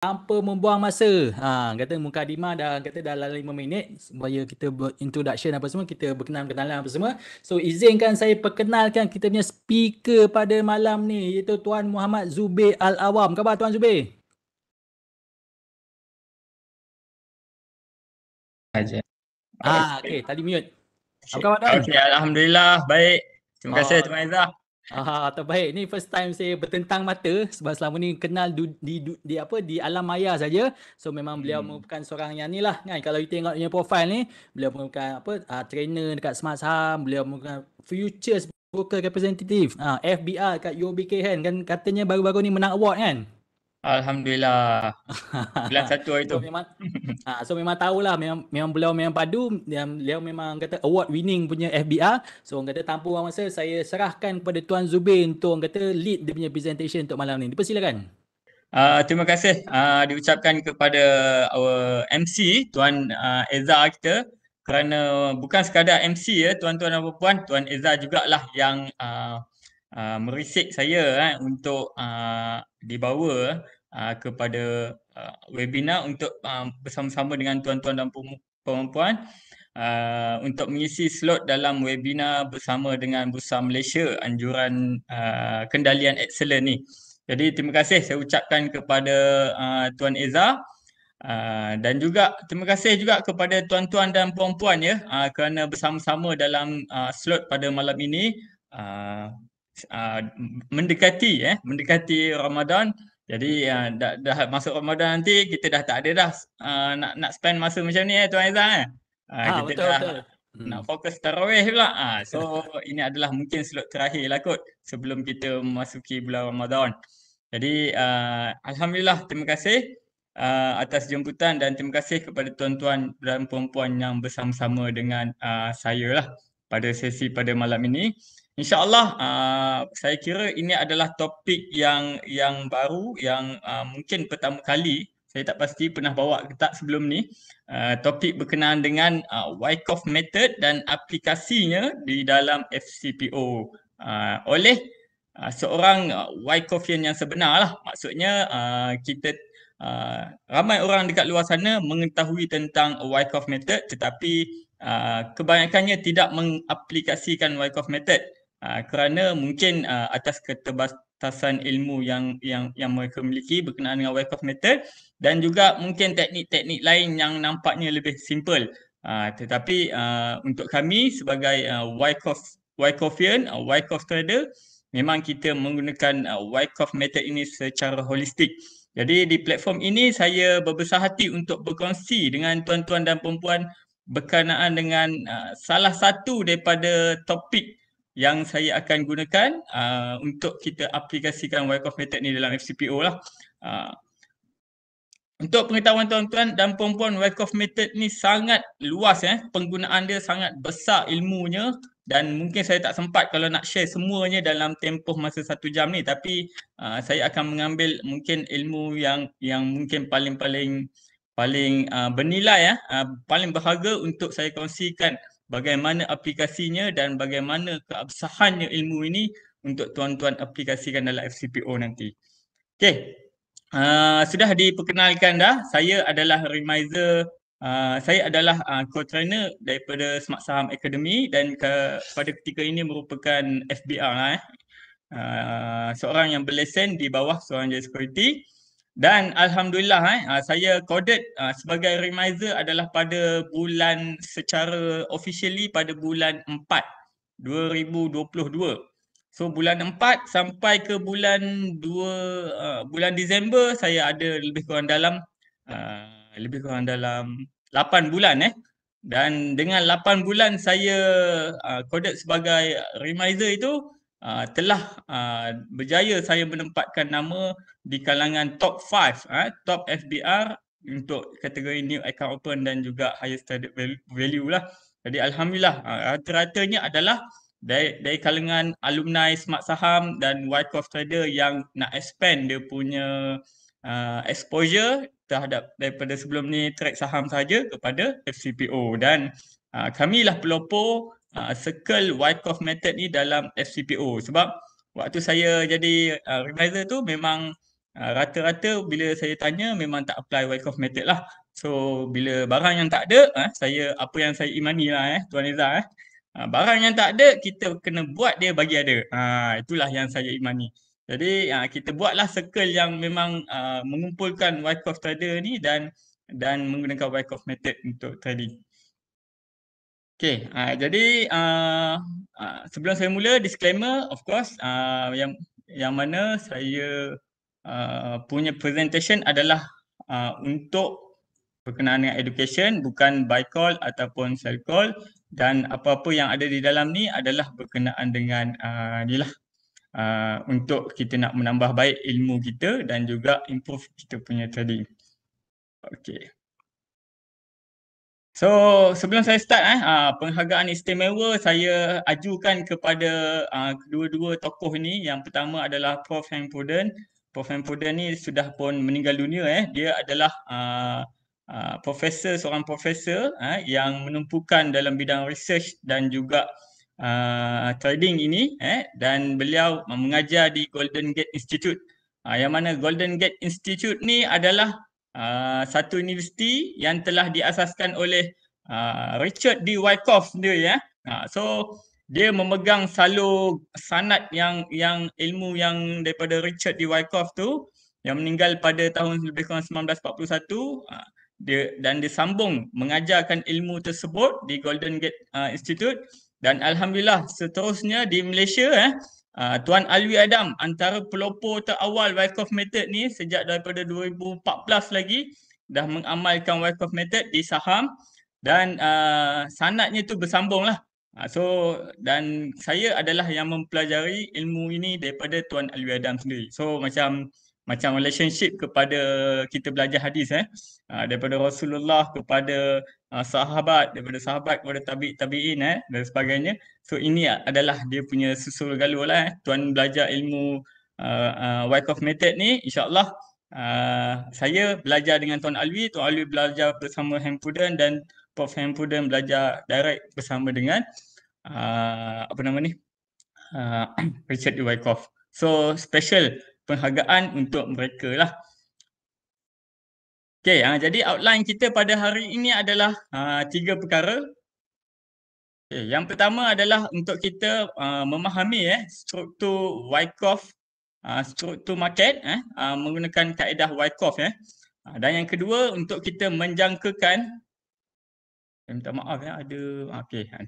tanpa membuang masa. Ha, kata Mukadima dah kata dah dalam 5 minit supaya kita buat introduction apa semua, kita berkenalan kenalan apa semua. So izinkan saya perkenalkan kita punya speaker pada malam ni iaitu Tuan Muhammad Zubir Al-Awam. Khabar Tuan Zubir? Aja. Ah, okey, tadi mute. Apa khabar Tuan? Okey, alhamdulillah baik. Terima oh. kasih oh. Tuan Aizah. Ah, terbaik. Ni first time saya bertentang mata sebab selama ni kenal du, di, di, di apa di alam maya saja. So memang beliau hmm. merupakan seorang yang nilah kan. Kalau kita tengok dia profil ni, beliau merupakan apa uh, trainer dekat Smart Saham, beliau merupakan futures broker representative. Ah, uh, FBR kat UOB Kehan kan katanya baru-baru ni menang award kan. Alhamdulillah. Bila satu hari tu. So, memang, ha, so memang tahulah memang, memang beliau memang padu. Dia, dia memang kata award winning punya FBR. So orang kata tanpa buang masa saya serahkan kepada Tuan Zubin untuk orang kata lead dia punya presentation untuk malam ni. Dipersilakan. Uh, terima kasih uh, diucapkan kepada our MC Tuan uh, ah, Ezra kita kerana bukan sekadar MC ya tuan-tuan dan puan-puan Tuan Ezra jugalah yang uh, Ah, merisik saya eh, untuk uh, dibawa uh, kepada uh, webinar untuk uh, bersama-sama dengan tuan-tuan dan puan uh, untuk mengisi slot dalam webinar bersama dengan Bursa Malaysia anjuran uh, kendalian excellent ni. Jadi terima kasih saya ucapkan kepada uh, Tuan Eza uh, dan juga terima kasih juga kepada tuan-tuan dan puan ya uh, kerana bersama-sama dalam uh, slot pada malam ini. Uh, uh, mendekati eh mendekati Ramadan jadi uh, dah, dah masuk Ramadan nanti kita dah tak ada dah uh, nak nak spend masa macam ni eh tuan Aizan eh uh, ha, kita betul, dah betul. Hmm. nak fokus tarawih pula uh, so ini adalah mungkin slot terakhir lah kot sebelum kita memasuki bulan Ramadan jadi uh, alhamdulillah terima kasih Uh, atas jemputan dan terima kasih kepada tuan-tuan dan puan-puan yang bersama-sama dengan uh, saya lah pada sesi pada malam ini. InsyaAllah uh, saya kira ini adalah topik yang yang baru yang uh, mungkin pertama kali saya tak pasti pernah bawa ke tak sebelum ni uh, topik berkenaan dengan uh, Wyckoff Method dan aplikasinya di dalam FCPO uh, oleh uh, seorang uh, Wyckoffian yang sebenar lah maksudnya uh, kita uh, ramai orang dekat luar sana mengetahui tentang Wyckoff Method tetapi uh, kebanyakannya tidak mengaplikasikan Wyckoff Method Ah, kerana mungkin uh, atas keterbatasan ilmu yang yang yang mereka miliki berkenaan dengan Wyckoff method dan juga mungkin teknik-teknik lain yang nampaknya lebih simple uh, tetapi uh, untuk kami sebagai uh, Wyckoff Wyckoffian uh, Wyckoff trader memang kita menggunakan uh, Wyckoff method ini secara holistik jadi di platform ini saya berbesar hati untuk berkongsi dengan tuan-tuan dan puan-puan berkenaan dengan uh, salah satu daripada topik yang saya akan gunakan uh, untuk kita aplikasikan Wyckoff method ni dalam FCPO lah. Uh, untuk pengetahuan tuan-tuan dan puan-puan Wyckoff method ni sangat luas eh. Penggunaan dia sangat besar ilmunya dan mungkin saya tak sempat kalau nak share semuanya dalam tempoh masa satu jam ni tapi uh, saya akan mengambil mungkin ilmu yang yang mungkin paling-paling paling, -paling, paling uh, bernilai ya, uh, paling berharga untuk saya kongsikan bagaimana aplikasinya dan bagaimana keabsahannya ilmu ini untuk tuan-tuan aplikasikan dalam FCPO nanti. Okey. Uh, sudah diperkenalkan dah, saya adalah Remizer, uh, ah, saya adalah uh, co-trainer daripada Smart Saham Academy dan ke, pada ketika ini merupakan FBR lah eh. Uh, seorang yang berlesen di bawah seorang jenis security. Dan Alhamdulillah eh, ah, saya coded ah, sebagai remiser adalah pada bulan secara officially pada bulan 4 2022. So bulan 4 sampai ke bulan 2 ah, bulan Disember saya ada lebih kurang dalam lebih kurang dalam 8 bulan eh. Dan dengan 8 bulan saya coded sebagai remiser itu Ah, telah uh, berjaya saya menempatkan nama di kalangan top 5 uh, ah, top FBR untuk kategori new account open dan juga highest standard value lah. Jadi alhamdulillah uh, rata-ratanya adalah dari, dari kalangan alumni Smart Saham dan white Wyckoff Trader yang nak expand dia punya uh, exposure terhadap daripada sebelum ni track saham saja kepada FCPO dan uh, kamilah pelopor uh, circle Wyckoff method ni dalam FCPO sebab waktu saya jadi uh, ah, revisor tu memang uh, rata-rata bila saya tanya memang tak apply Wyckoff method lah. So bila barang yang tak ada, uh, saya apa yang saya imani lah eh Tuan Eza eh. Uh, barang yang tak ada kita kena buat dia bagi ada. Uh, itulah yang saya imani. Jadi uh, kita buatlah circle yang memang uh, mengumpulkan Wyckoff trader ni dan dan menggunakan Wyckoff method untuk trading. Okay, uh, ah, jadi uh, uh, sebelum saya mula disclaimer, of course uh, yang yang mana saya uh, punya presentation adalah uh, untuk berkenaan dengan education, bukan by call ataupun sell call dan apa-apa yang ada di dalam ni adalah berkenaan dengan uh, ni lah uh, untuk kita nak menambah baik ilmu kita dan juga improve kita punya tadi. Okay. So sebelum saya start eh, ah, penghargaan istimewa saya ajukan kepada ah, kedua-dua tokoh ini. Yang pertama adalah Prof. Hank Pruden. Prof. Hank Pruden ni sudah pun meninggal dunia eh. Dia adalah uh, uh, profesor, seorang profesor eh, yang menumpukan dalam bidang research dan juga uh, trading ini eh. Dan beliau mengajar di Golden Gate Institute. Uh, yang mana Golden Gate Institute ni adalah uh, satu universiti yang telah diasaskan oleh uh, Richard D. Wyckoff sendiri ya. Uh, so dia memegang salur sanat yang yang ilmu yang daripada Richard D. Wyckoff tu yang meninggal pada tahun lebih kurang 1941 uh, dia, dan dia sambung mengajarkan ilmu tersebut di Golden Gate uh, Institute dan Alhamdulillah seterusnya di Malaysia eh, Ah, Tuan Alwi Adam antara pelopor terawal Wyckoff Method ni sejak daripada 2014 lagi dah mengamalkan Wyckoff Method di saham dan uh, sanatnya tu bersambung lah. Uh, so dan saya adalah yang mempelajari ilmu ini daripada Tuan Alwi Adam sendiri. So macam macam relationship kepada kita belajar hadis eh. Uh, daripada Rasulullah kepada uh, sahabat daripada sahabat kepada tabi' tabi'in eh dan sebagainya so ini adalah dia punya susul galur lah eh tuan belajar ilmu uh, uh, of method ni insyaAllah uh, saya belajar dengan tuan Alwi tuan Alwi belajar bersama Hempuden dan Prof Hempuden belajar direct bersama dengan uh, apa nama ni uh, Richard Wyckoff so special penghargaan untuk mereka lah Okay, ha, jadi outline kita pada hari ini adalah ha, tiga perkara. Okay, yang pertama adalah untuk kita ha, memahami eh, struktur Wyckoff, ha, struktur market eh, ha, menggunakan kaedah Wyckoff. Eh. Ha, dan yang kedua untuk kita menjangkakan, saya minta maaf ya, ada, ha, okay. Ha,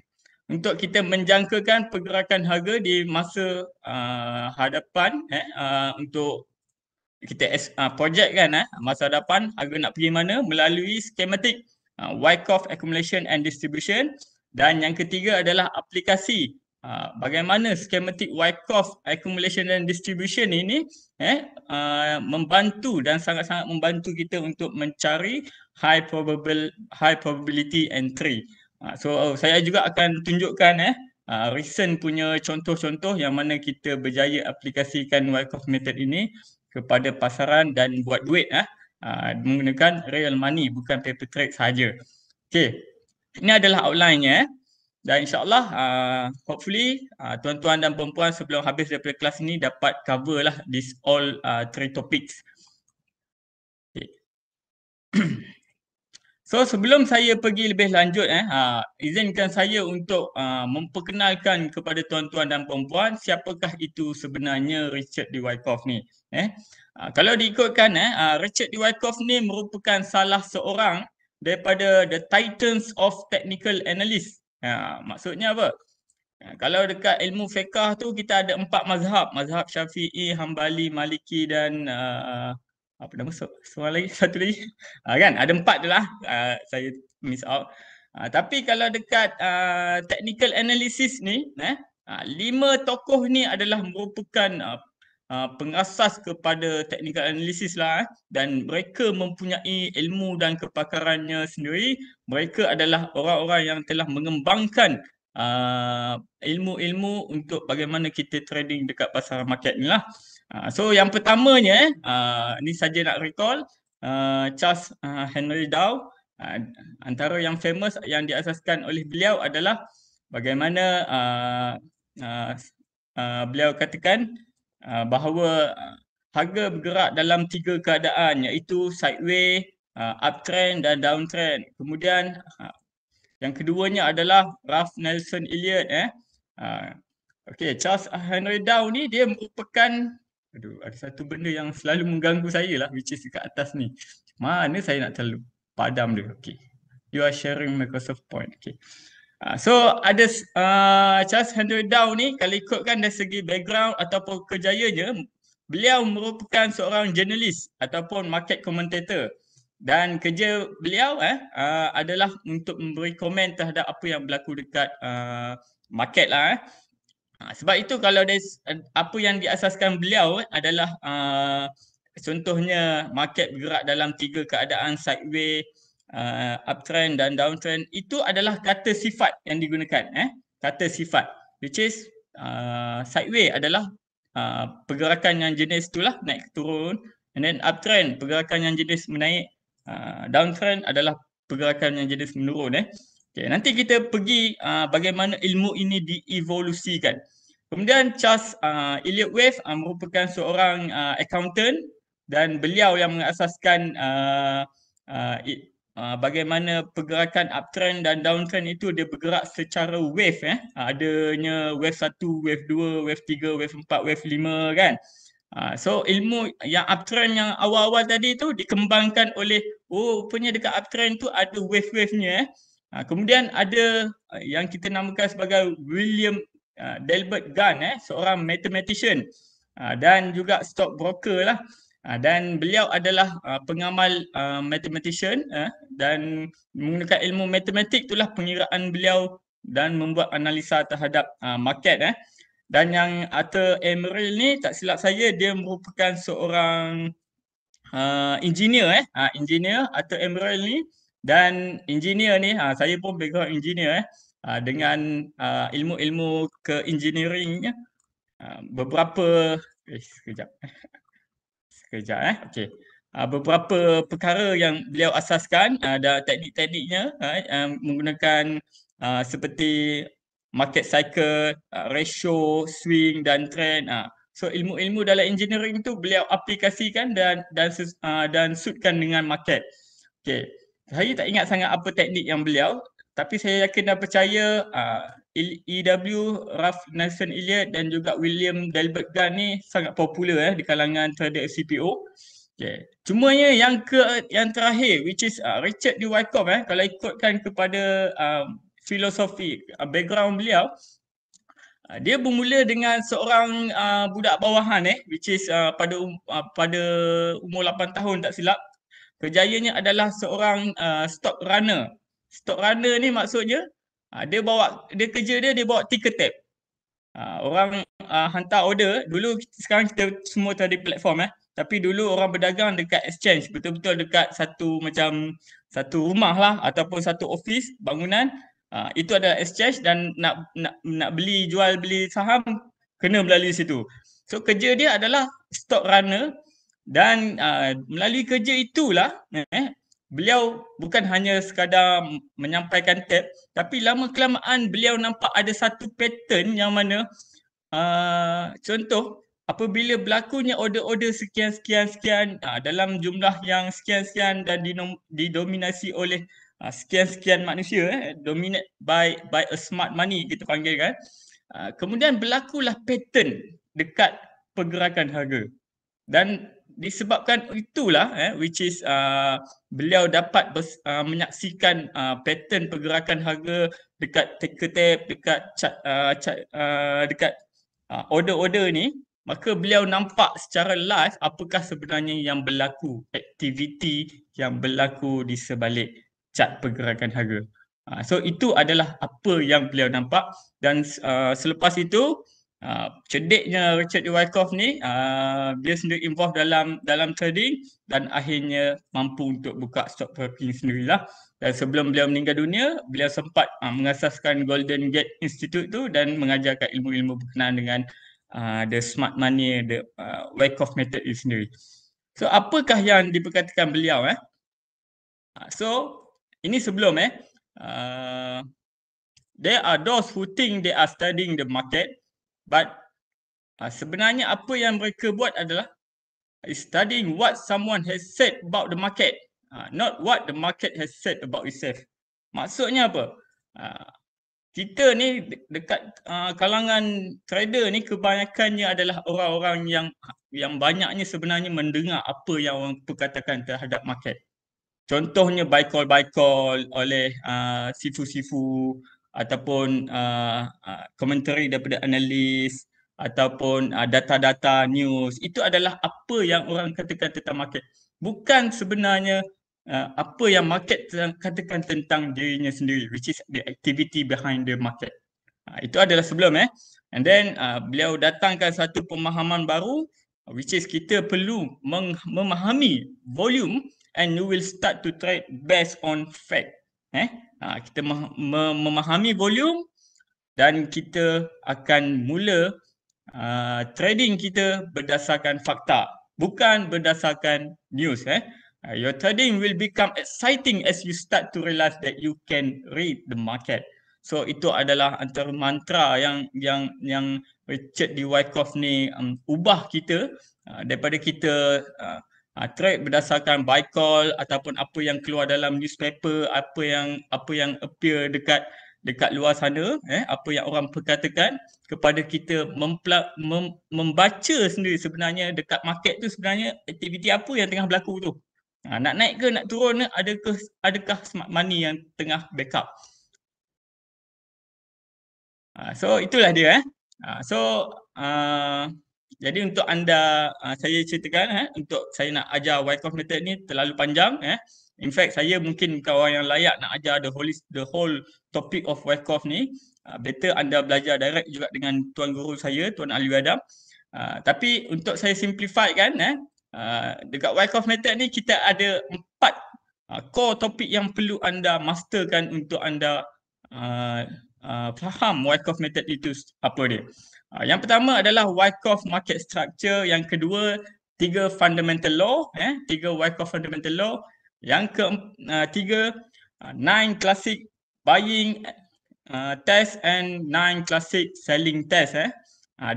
untuk kita menjangkakan pergerakan harga di masa ha, hadapan eh, ha, untuk kita uh, project kan eh, masa depan harga nak pergi mana melalui schematic uh, ah, Wyckoff accumulation and distribution dan yang ketiga adalah aplikasi uh, bagaimana schematic Wyckoff accumulation and distribution ini eh, uh, membantu dan sangat-sangat membantu kita untuk mencari high probable high probability entry. Uh, so uh, saya juga akan tunjukkan eh uh, recent punya contoh-contoh yang mana kita berjaya aplikasikan Wyckoff method ini kepada pasaran dan buat duit eh, uh, menggunakan real money bukan paper trade saja. Okey. Ini adalah outline ya eh. Dan insyaAllah uh, hopefully uh, tuan-tuan dan perempuan sebelum habis daripada kelas ini dapat cover lah this all uh, three topics. Okay. So sebelum saya pergi lebih lanjut eh, ha, izinkan saya untuk uh, memperkenalkan kepada tuan-tuan dan puan-puan siapakah itu sebenarnya Richard D. Wyckoff ni. Eh. Uh, kalau diikutkan, eh, uh, Richard D. Wyckoff ni merupakan salah seorang daripada the titans of technical analyst. Ha, maksudnya apa? Ha, kalau dekat ilmu fiqah tu kita ada empat mazhab. Mazhab Syafi'i, Hambali, Maliki dan uh, apa nama so soal lagi satu lagi uh, kan ada empat tu lah uh, saya miss out uh, tapi kalau dekat uh, technical analysis ni eh, uh, lima tokoh ni adalah merupakan uh, uh, pengasas kepada technical analysis lah eh, dan mereka mempunyai ilmu dan kepakarannya sendiri mereka adalah orang-orang yang telah mengembangkan uh, ilmu-ilmu untuk bagaimana kita trading dekat pasar market ni lah Ah, so yang pertamanya eh uh, ni saja nak recall uh, Charles uh, Henry Dow uh, antara yang famous yang diasaskan oleh beliau adalah bagaimana uh, uh, uh, beliau katakan uh, bahawa harga bergerak dalam tiga keadaan iaitu sideways uh, uptrend dan downtrend kemudian uh, yang keduanya adalah Ralph Nelson Elliott eh uh, Okay, Charles Henry Dow ni dia merupakan Aduh, ada satu benda yang selalu mengganggu saya lah which is dekat atas ni. Mana saya nak terlalu padam dia. Okay. You are sharing Microsoft Point. Okay. Uh, so ada uh, Charles Henry Dow ni kalau ikutkan dari segi background ataupun kejayaannya beliau merupakan seorang jurnalis ataupun market commentator dan kerja beliau eh, uh, adalah untuk memberi komen terhadap apa yang berlaku dekat uh, market lah eh. Ha, sebab itu kalau dia, eh, apa yang diasaskan beliau eh, adalah uh, contohnya market bergerak dalam tiga keadaan sideways, uh, ah, uptrend dan downtrend itu adalah kata sifat yang digunakan eh kata sifat which is uh, ah, sideways adalah uh, pergerakan yang jenis itulah naik turun and then uptrend pergerakan yang jenis menaik uh, downtrend adalah pergerakan yang jenis menurun eh Okay, nanti kita pergi uh, bagaimana ilmu ini dievolusikan. Kemudian Charles uh, Elliot Wave uh, merupakan seorang uh, accountant dan beliau yang mengasaskan uh, uh, it, uh, bagaimana pergerakan uptrend dan downtrend itu dia bergerak secara wave eh. Uh, adanya wave 1, wave 2, wave 3, wave 4, wave 5 kan. Uh, so ilmu yang uptrend yang awal-awal tadi itu dikembangkan oleh oh rupanya dekat uptrend tu ada wave-wave-nya eh. Uh, kemudian ada uh, yang kita namakan sebagai William Ah, Delbert Gunn eh seorang matematician ah, dan juga stock broker lah ah, dan beliau adalah pengamal matematician eh dan menggunakan ilmu matematik itulah pengiraan beliau dan membuat analisa terhadap uh, market eh dan yang Arthur Emeril ni tak silap saya dia merupakan seorang uh, engineer eh uh, engineer atau Emeril ni dan engineer ni uh, saya pun background engineer eh Ah, dengan uh, ilmu-ilmu keengineeringnya uh, beberapa eh sekejap sekejap eh okey beberapa perkara yang beliau asaskan ada teknik-tekniknya menggunakan seperti market cycle ratio swing dan trend so ilmu-ilmu dalam engineering tu beliau aplikasikan dan dan uh, dan suitkan dengan market okey saya tak ingat sangat apa teknik yang beliau tapi saya yakin dan percaya ah, EW e Ralph Nelson Elliott dan juga William Delbert Gunn ni sangat popular eh di kalangan trader CPO. Okay. Cumanya yang ke yang terakhir which is uh, Richard D. Wyckoff eh kalau ikutkan kepada um, filosofi uh, background beliau dia bermula dengan seorang uh, budak bawahan eh which is uh, pada uh, pada umur 8 tahun tak silap Kejayaannya adalah seorang uh, stock runner stock runner ni maksudnya uh, dia bawa dia kerja dia dia bawa ticket tape uh, ah, orang uh, hantar order dulu kita, sekarang kita semua tadi platform eh tapi dulu orang berdagang dekat exchange betul-betul dekat satu macam satu rumah lah ataupun satu office bangunan uh, itu adalah exchange dan nak nak nak beli jual beli saham kena melalui situ so kerja dia adalah stock runner dan uh, melalui kerja itulah eh, beliau bukan hanya sekadar menyampaikan tab tapi lama kelamaan beliau nampak ada satu pattern yang mana uh, contoh apabila berlakunya order-order sekian-sekian-sekian uh, dalam jumlah yang sekian-sekian dan didominasi oleh uh, sekian-sekian uh, manusia eh, dominate by by a smart money kita panggil kan uh, kemudian berlakulah pattern dekat pergerakan harga dan disebabkan itulah eh, which is uh, beliau dapat bers, uh, menyaksikan uh, pattern pergerakan harga dekat ticker tape dekat chat, uh, chat uh, dekat uh, order-order ni maka beliau nampak secara live apakah sebenarnya yang berlaku aktiviti yang berlaku di sebalik cat pergerakan harga. Uh, so itu adalah apa yang beliau nampak dan uh, selepas itu Uh, ah, cediknya Richard Wyckoff ni uh, dia sendiri involve dalam dalam trading dan akhirnya mampu untuk buka stock trading sendirilah dan sebelum beliau meninggal dunia beliau sempat uh, mengasaskan Golden Gate Institute tu dan mengajarkan ilmu-ilmu berkenaan dengan uh, the smart money the uh, Wyckoff method itu sendiri. So apakah yang diperkatakan beliau eh? Uh, so ini sebelum eh uh, there are those who think they are studying the market But uh, sebenarnya apa yang mereka buat adalah is studying what someone has said about the market, uh, not what the market has said about itself. Maksudnya apa? Uh, kita ni dekat uh, kalangan trader ni kebanyakannya adalah orang-orang yang yang banyaknya sebenarnya mendengar apa yang orang perkatakan terhadap market. Contohnya buy call buy call oleh uh, sifu-sifu ataupun komentari uh, uh, daripada analis ataupun uh, data-data news itu adalah apa yang orang katakan tentang market bukan sebenarnya uh, apa yang market katakan tentang dirinya sendiri which is the activity behind the market uh, itu adalah sebelum eh and then uh, beliau datangkan satu pemahaman baru which is kita perlu memahami volume and you will start to trade based on fact eh Ha, kita memahami volume dan kita akan mula ha, trading kita berdasarkan fakta bukan berdasarkan news eh ha, your trading will become exciting as you start to realize that you can read the market so itu adalah antara mantra yang yang yang Richard D. Wyckoff ni um, ubah kita uh, daripada kita uh, uh, ha, trade berdasarkan buy call ataupun apa yang keluar dalam newspaper, apa yang apa yang appear dekat dekat luar sana, eh, apa yang orang perkatakan kepada kita mem, membaca sendiri sebenarnya dekat market tu sebenarnya aktiviti apa yang tengah berlaku tu. Ha, nak naik ke nak turun ke adakah, adakah smart money yang tengah backup. Ha, so itulah dia eh. Ha, so uh, jadi untuk anda, ah, saya ceritakan eh, untuk saya nak ajar Wyckoff method ni terlalu panjang eh. In fact saya mungkin kawan yang layak nak ajar the whole, the whole topic of Wyckoff ni uh, Better anda belajar direct juga dengan tuan guru saya, Tuan Ali Adam uh, ah, Tapi untuk saya simplify kan eh, uh, Dekat Wyckoff method ni kita ada empat uh, core topik yang perlu anda masterkan untuk anda uh, uh, Faham Wyckoff method itu apa dia Ah, yang pertama adalah Wyckoff market structure, yang kedua tiga fundamental law, eh, tiga Wyckoff fundamental law, yang ke ah, tiga ah, nine classic buying uh, test and nine classic selling test eh.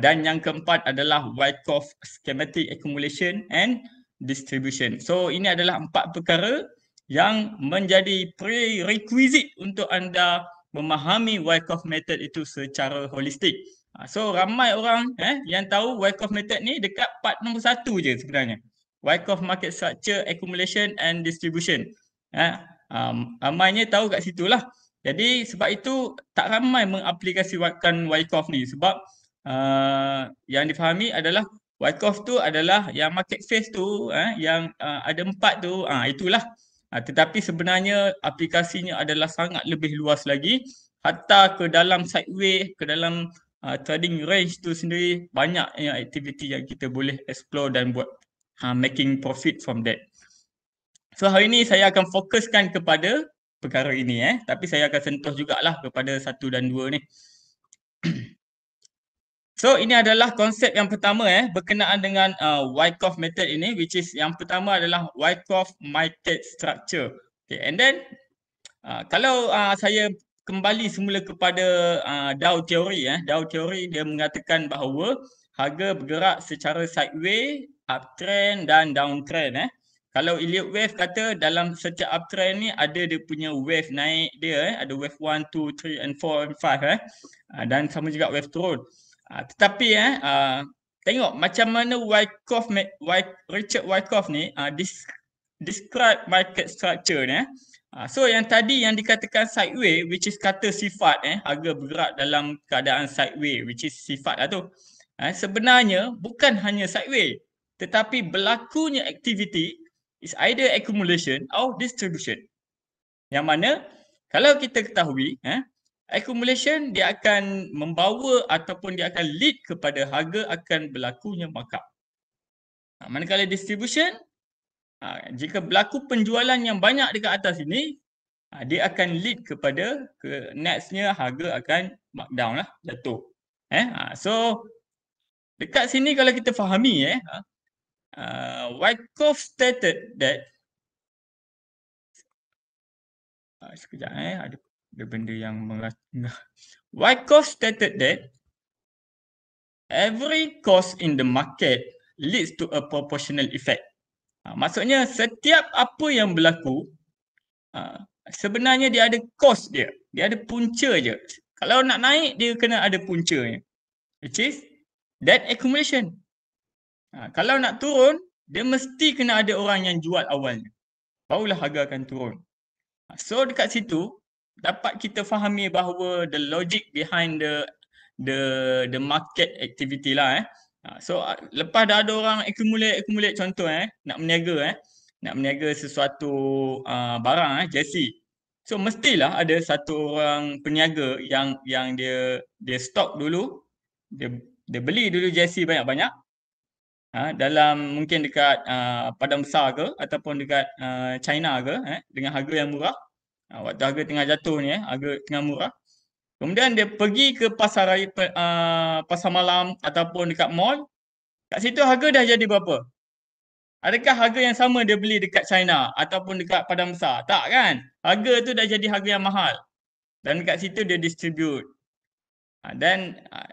dan yang keempat adalah Wyckoff schematic accumulation and distribution. So ini adalah empat perkara yang menjadi prerequisite untuk anda memahami Wyckoff method itu secara holistik. Ha, so ramai orang eh yang tahu Wyckoff method ni dekat part nombor satu je sebenarnya. Wyckoff market structure, accumulation and distribution. Eh, ha, um, ramainya tahu kat situ lah. Jadi sebab itu tak ramai mengaplikasikan Wyckoff ni sebab uh, yang difahami adalah Wyckoff tu adalah yang market phase tu eh, yang uh, ada empat tu uh, itulah. Uh, tetapi sebenarnya aplikasinya adalah sangat lebih luas lagi hatta ke dalam sideways, ke dalam uh, trading range tu sendiri banyak uh, aktiviti yang kita boleh explore dan buat uh, making profit from that. So hari ini saya akan fokuskan kepada perkara ini eh tapi saya akan sentuh jugalah kepada satu dan dua ni. so ini adalah konsep yang pertama eh berkenaan dengan uh, Wyckoff method ini which is yang pertama adalah Wyckoff method structure. Okay and then uh, kalau uh, saya kembali semula kepada uh, Dow teori eh Dow teori dia mengatakan bahawa harga bergerak secara sideways uptrend dan downtrend eh kalau Elliott Wave kata dalam setiap uptrend ni ada dia punya wave naik dia eh ada wave 1 2 3 and 4 and 5 eh uh, dan sama juga wave turun uh, tetapi eh uh, tengok macam mana Wyckoff Richard Wyckoff ni uh, describe market structure ni eh Ah, so yang tadi yang dikatakan sideways which is kata sifat eh harga bergerak dalam keadaan sideways which is sifat lah tu. Eh, sebenarnya bukan hanya sideways tetapi berlakunya aktiviti is either accumulation or distribution. Yang mana kalau kita ketahui eh, accumulation dia akan membawa ataupun dia akan lead kepada harga akan berlakunya markup. Ah, manakala distribution ha, jika berlaku penjualan yang banyak dekat atas ini ha, dia akan lead kepada ke nextnya harga akan markdown lah jatuh eh ha, so dekat sini kalau kita fahami eh ha, uh, Wyckoff stated that ha, sekejap eh ada, ada benda yang mengah Wyckoff stated that every cost in the market leads to a proportional effect. Ha, maksudnya setiap apa yang berlaku ha, sebenarnya dia ada kos dia. Dia ada punca je. Kalau nak naik dia kena ada puncanya. Which is That accumulation. Ha, kalau nak turun dia mesti kena ada orang yang jual awalnya. Barulah harga akan turun. Ha, so dekat situ dapat kita fahami bahawa the logic behind the the the market activity lah eh. Ha, so ah, lepas dah ada orang accumulate accumulate contoh eh nak meniaga eh nak meniaga sesuatu uh, barang eh jersey. So mestilah ada satu orang peniaga yang yang dia dia stok dulu dia dia beli dulu jersey banyak-banyak. Ha, dalam mungkin dekat uh, padang besar ke ataupun dekat uh, China ke eh dengan harga yang murah. Ha, waktu harga tengah jatuh ni eh harga tengah murah. Kemudian dia pergi ke pasar uh, pasar malam ataupun dekat mall. Kat situ harga dah jadi berapa? Adakah harga yang sama dia beli dekat China ataupun dekat Padang Besar? Tak kan? Harga tu dah jadi harga yang mahal. Dan dekat situ dia distribute. Ah, dan uh,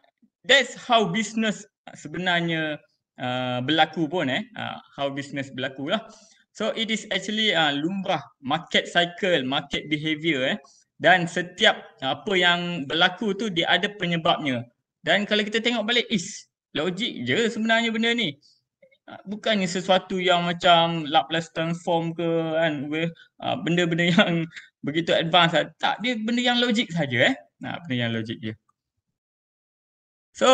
that's how business sebenarnya uh, berlaku pun eh. Uh, how business berlaku lah. So it is actually uh, lumrah market cycle, market behavior eh dan setiap uh, apa yang berlaku tu dia ada penyebabnya dan kalau kita tengok balik is logik je sebenarnya benda ni uh, bukannya sesuatu yang macam Laplace transform ke kan uh, benda-benda yang begitu advance ah, tak dia benda yang logik saja eh nah benda yang logik je so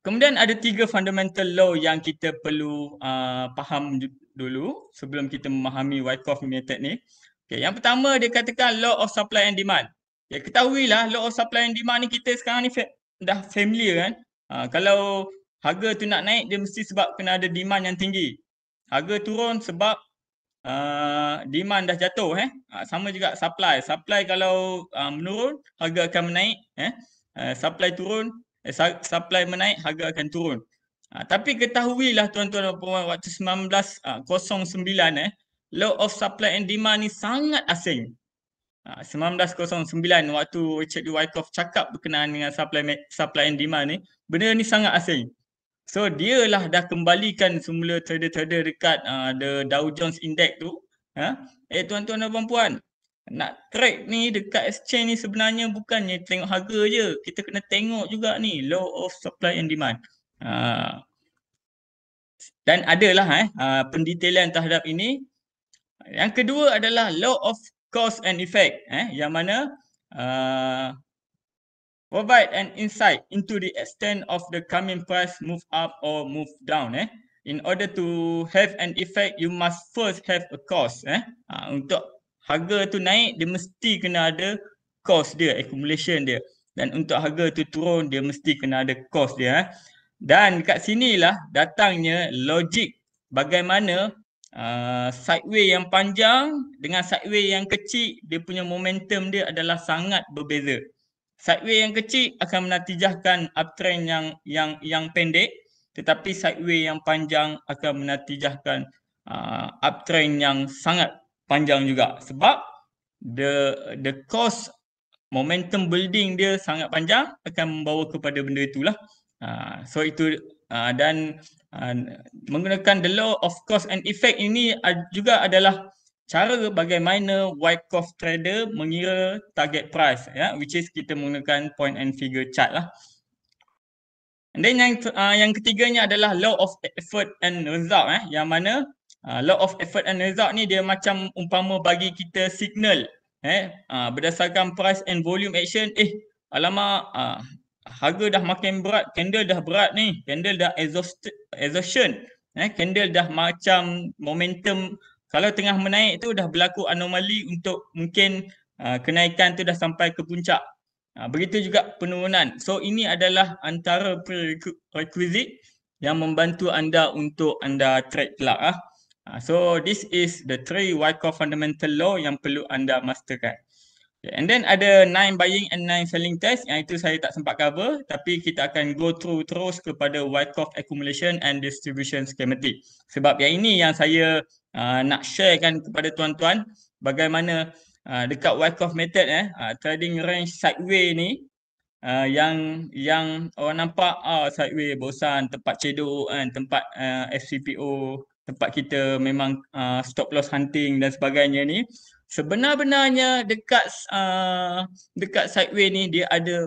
kemudian ada tiga fundamental law yang kita perlu uh, faham dulu sebelum kita memahami Wyckoff punya teknik Okay, yang pertama dia katakan law of supply and demand. Okay, ya, ketahuilah law of supply and demand ni kita sekarang ni fa dah familiar kan. Ha, kalau harga tu nak naik dia mesti sebab kena ada demand yang tinggi. Harga turun sebab uh, demand dah jatuh eh. Ha, sama juga supply. Supply kalau uh, menurun harga akan menaik eh. Uh, supply turun, eh, supply menaik harga akan turun. Ha, tapi ketahuilah tuan-tuan dan waktu 1909 eh law of supply and demand ni sangat asing. 1909 ha, waktu Richard D. Wyckoff cakap berkenaan dengan supply, supply and demand ni, benda ni sangat asing. So dia lah dah kembalikan semula trader-trader dekat uh, the Dow Jones Index tu. Ha? Eh tuan-tuan dan puan-puan, nak track ni dekat exchange ni sebenarnya bukannya tengok harga je. Kita kena tengok juga ni law of supply and demand. Uh, dan adalah eh, pendetailan terhadap ini yang kedua adalah law of cause and effect eh, yang mana uh, provide an insight into the extent of the coming price move up or move down. Eh. In order to have an effect, you must first have a cause. Eh. Ha, untuk harga tu naik, dia mesti kena ada cause dia, accumulation dia. Dan untuk harga tu turun, dia mesti kena ada cause dia. Eh. Dan kat sinilah datangnya logik bagaimana uh, sideway yang panjang dengan sideway yang kecil dia punya momentum dia adalah sangat berbeza. Sideway yang kecil akan menatijahkan uptrend yang yang yang pendek tetapi sideway yang panjang akan menatijahkan uh, uptrend yang sangat panjang juga sebab the the cost momentum building dia sangat panjang akan membawa kepada benda itulah. Uh, so itu uh, dan Ah, menggunakan the law of cause and effect ini juga adalah cara bagaimana Wyckoff trader mengira target price ya which is kita menggunakan point and figure chart lah and then yang uh, yang ketiganya adalah law of effort and result eh yang mana uh, law of effort and result ni dia macam umpama bagi kita signal eh uh, berdasarkan price and volume action eh alamak uh, harga dah makin berat, candle dah berat ni, candle dah exhausted, exhaustion. Eh, candle dah macam momentum kalau tengah menaik tu dah berlaku anomali untuk mungkin uh, kenaikan tu dah sampai ke puncak. Uh, begitu juga penurunan. So ini adalah antara prerequisite yang membantu anda untuk anda trade lah. Uh, so this is the three Wyckoff fundamental law yang perlu anda masterkan. Okay. And then ada nine buying and nine selling test yang itu saya tak sempat cover tapi kita akan go through terus kepada Wyckoff accumulation and distribution schematic. Sebab yang ini yang saya uh, nak sharekan kepada tuan-tuan bagaimana uh, dekat Wyckoff method eh uh, trading range sideways ni uh, yang yang orang nampak uh, ah, sideways bosan tempat cedok kan tempat uh, FCPO tempat kita memang uh, stop loss hunting dan sebagainya ni sebenar-benarnya dekat uh, dekat sideway ni dia ada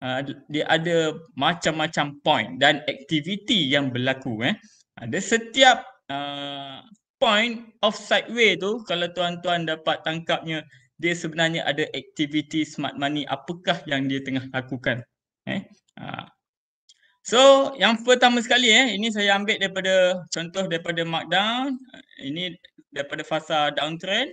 uh, dia ada macam-macam point dan aktiviti yang berlaku eh ada setiap uh, point of sideway tu kalau tuan-tuan dapat tangkapnya dia sebenarnya ada aktiviti smart money apakah yang dia tengah lakukan eh uh. So yang pertama sekali eh ini saya ambil daripada contoh daripada markdown uh, ini daripada fasa downtrend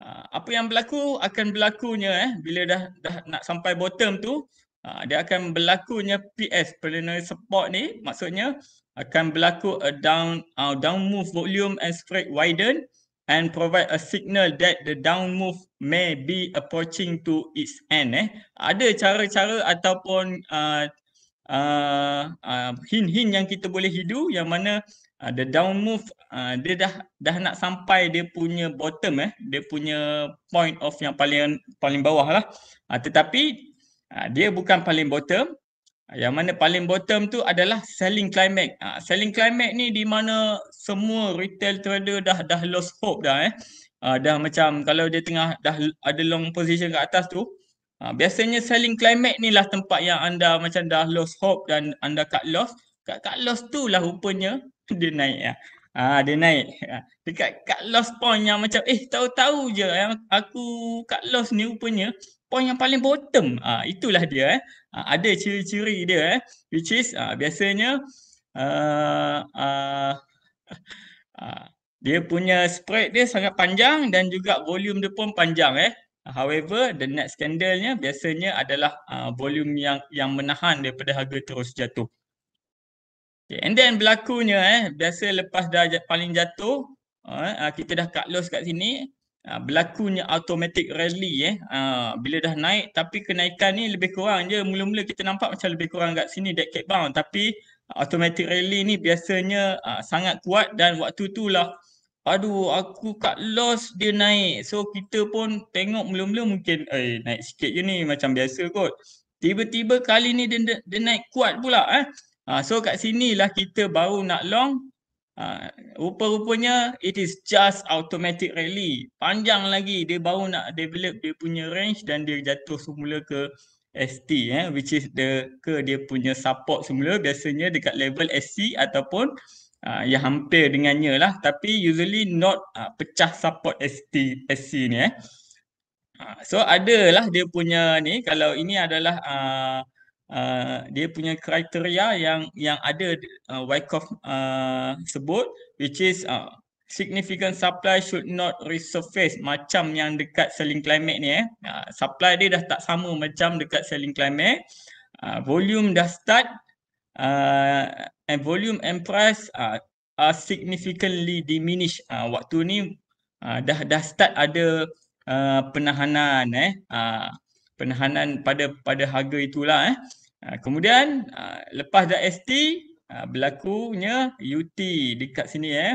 Ah, apa yang berlaku akan berlakunya eh bila dah dah nak sampai bottom tu aa, ah, dia akan berlakunya PS preliminary support ni maksudnya akan berlaku a down uh, down move volume and spread widen and provide a signal that the down move may be approaching to its end eh ada cara-cara ataupun uh, uh, uh, yang kita boleh hidu yang mana uh, the down move uh, dia dah dah nak sampai dia punya bottom eh dia punya point of yang paling paling bawah lah uh, tetapi uh, dia bukan paling bottom yang mana paling bottom tu adalah selling climax. Ha, selling climax ni di mana semua retail trader dah dah lost hope dah eh. Ha, dah macam kalau dia tengah dah ada long position kat atas tu. Ha, biasanya selling climax ni lah tempat yang anda macam dah lost hope dan anda cut loss. Kat cut loss tu lah rupanya dia naik lah. Ha, dia naik. Ah, dekat cut loss point yang macam eh tahu-tahu je yang eh, aku cut loss ni rupanya point yang paling bottom. Ha, itulah dia eh. Ha, ada ciri-ciri dia eh. Which is ha, biasanya uh, uh, uh, dia punya spread dia sangat panjang dan juga volume dia pun panjang eh. However, the next candle biasanya adalah uh, volume yang yang menahan daripada harga terus jatuh. Okay, and then berlakunya eh, biasa lepas dah paling jatuh, eh, ah, kita dah cut loss kat sini, ah, berlakunya automatic rally eh, ah, bila dah naik tapi kenaikan ni lebih kurang je, mula-mula kita nampak macam lebih kurang kat sini dead cat bound tapi automatic rally ni biasanya sangat kuat dan waktu tu lah Aduh aku cut loss dia naik. So kita pun tengok mula-mula mungkin eh naik sikit je ni macam biasa kot. Tiba-tiba kali ni dia, dia naik kuat pula eh. Uh, so kat sini lah kita baru nak long. Uh, rupa-rupanya it is just automatic rally. Panjang lagi dia baru nak develop dia punya range dan dia jatuh semula ke ST eh which is the ke dia punya support semula biasanya dekat level SC ataupun uh, yang hampir dengannya lah tapi usually not uh, pecah support ST SC ni eh. Uh, so adalah dia punya ni kalau ini adalah uh, uh, dia punya kriteria yang yang ada uh, Wyckoff uh, sebut which is uh, significant supply should not resurface macam yang dekat selling climate ni eh. Uh, supply dia dah tak sama macam dekat selling climate. Uh, volume dah start uh, and volume and price uh, are significantly diminished. Uh, waktu ni uh, dah dah start ada uh, penahanan eh. Uh, penahanan pada pada harga itulah eh. Ah, kemudian ah, lepas dah ST ah, berlakunya UT dekat sini eh.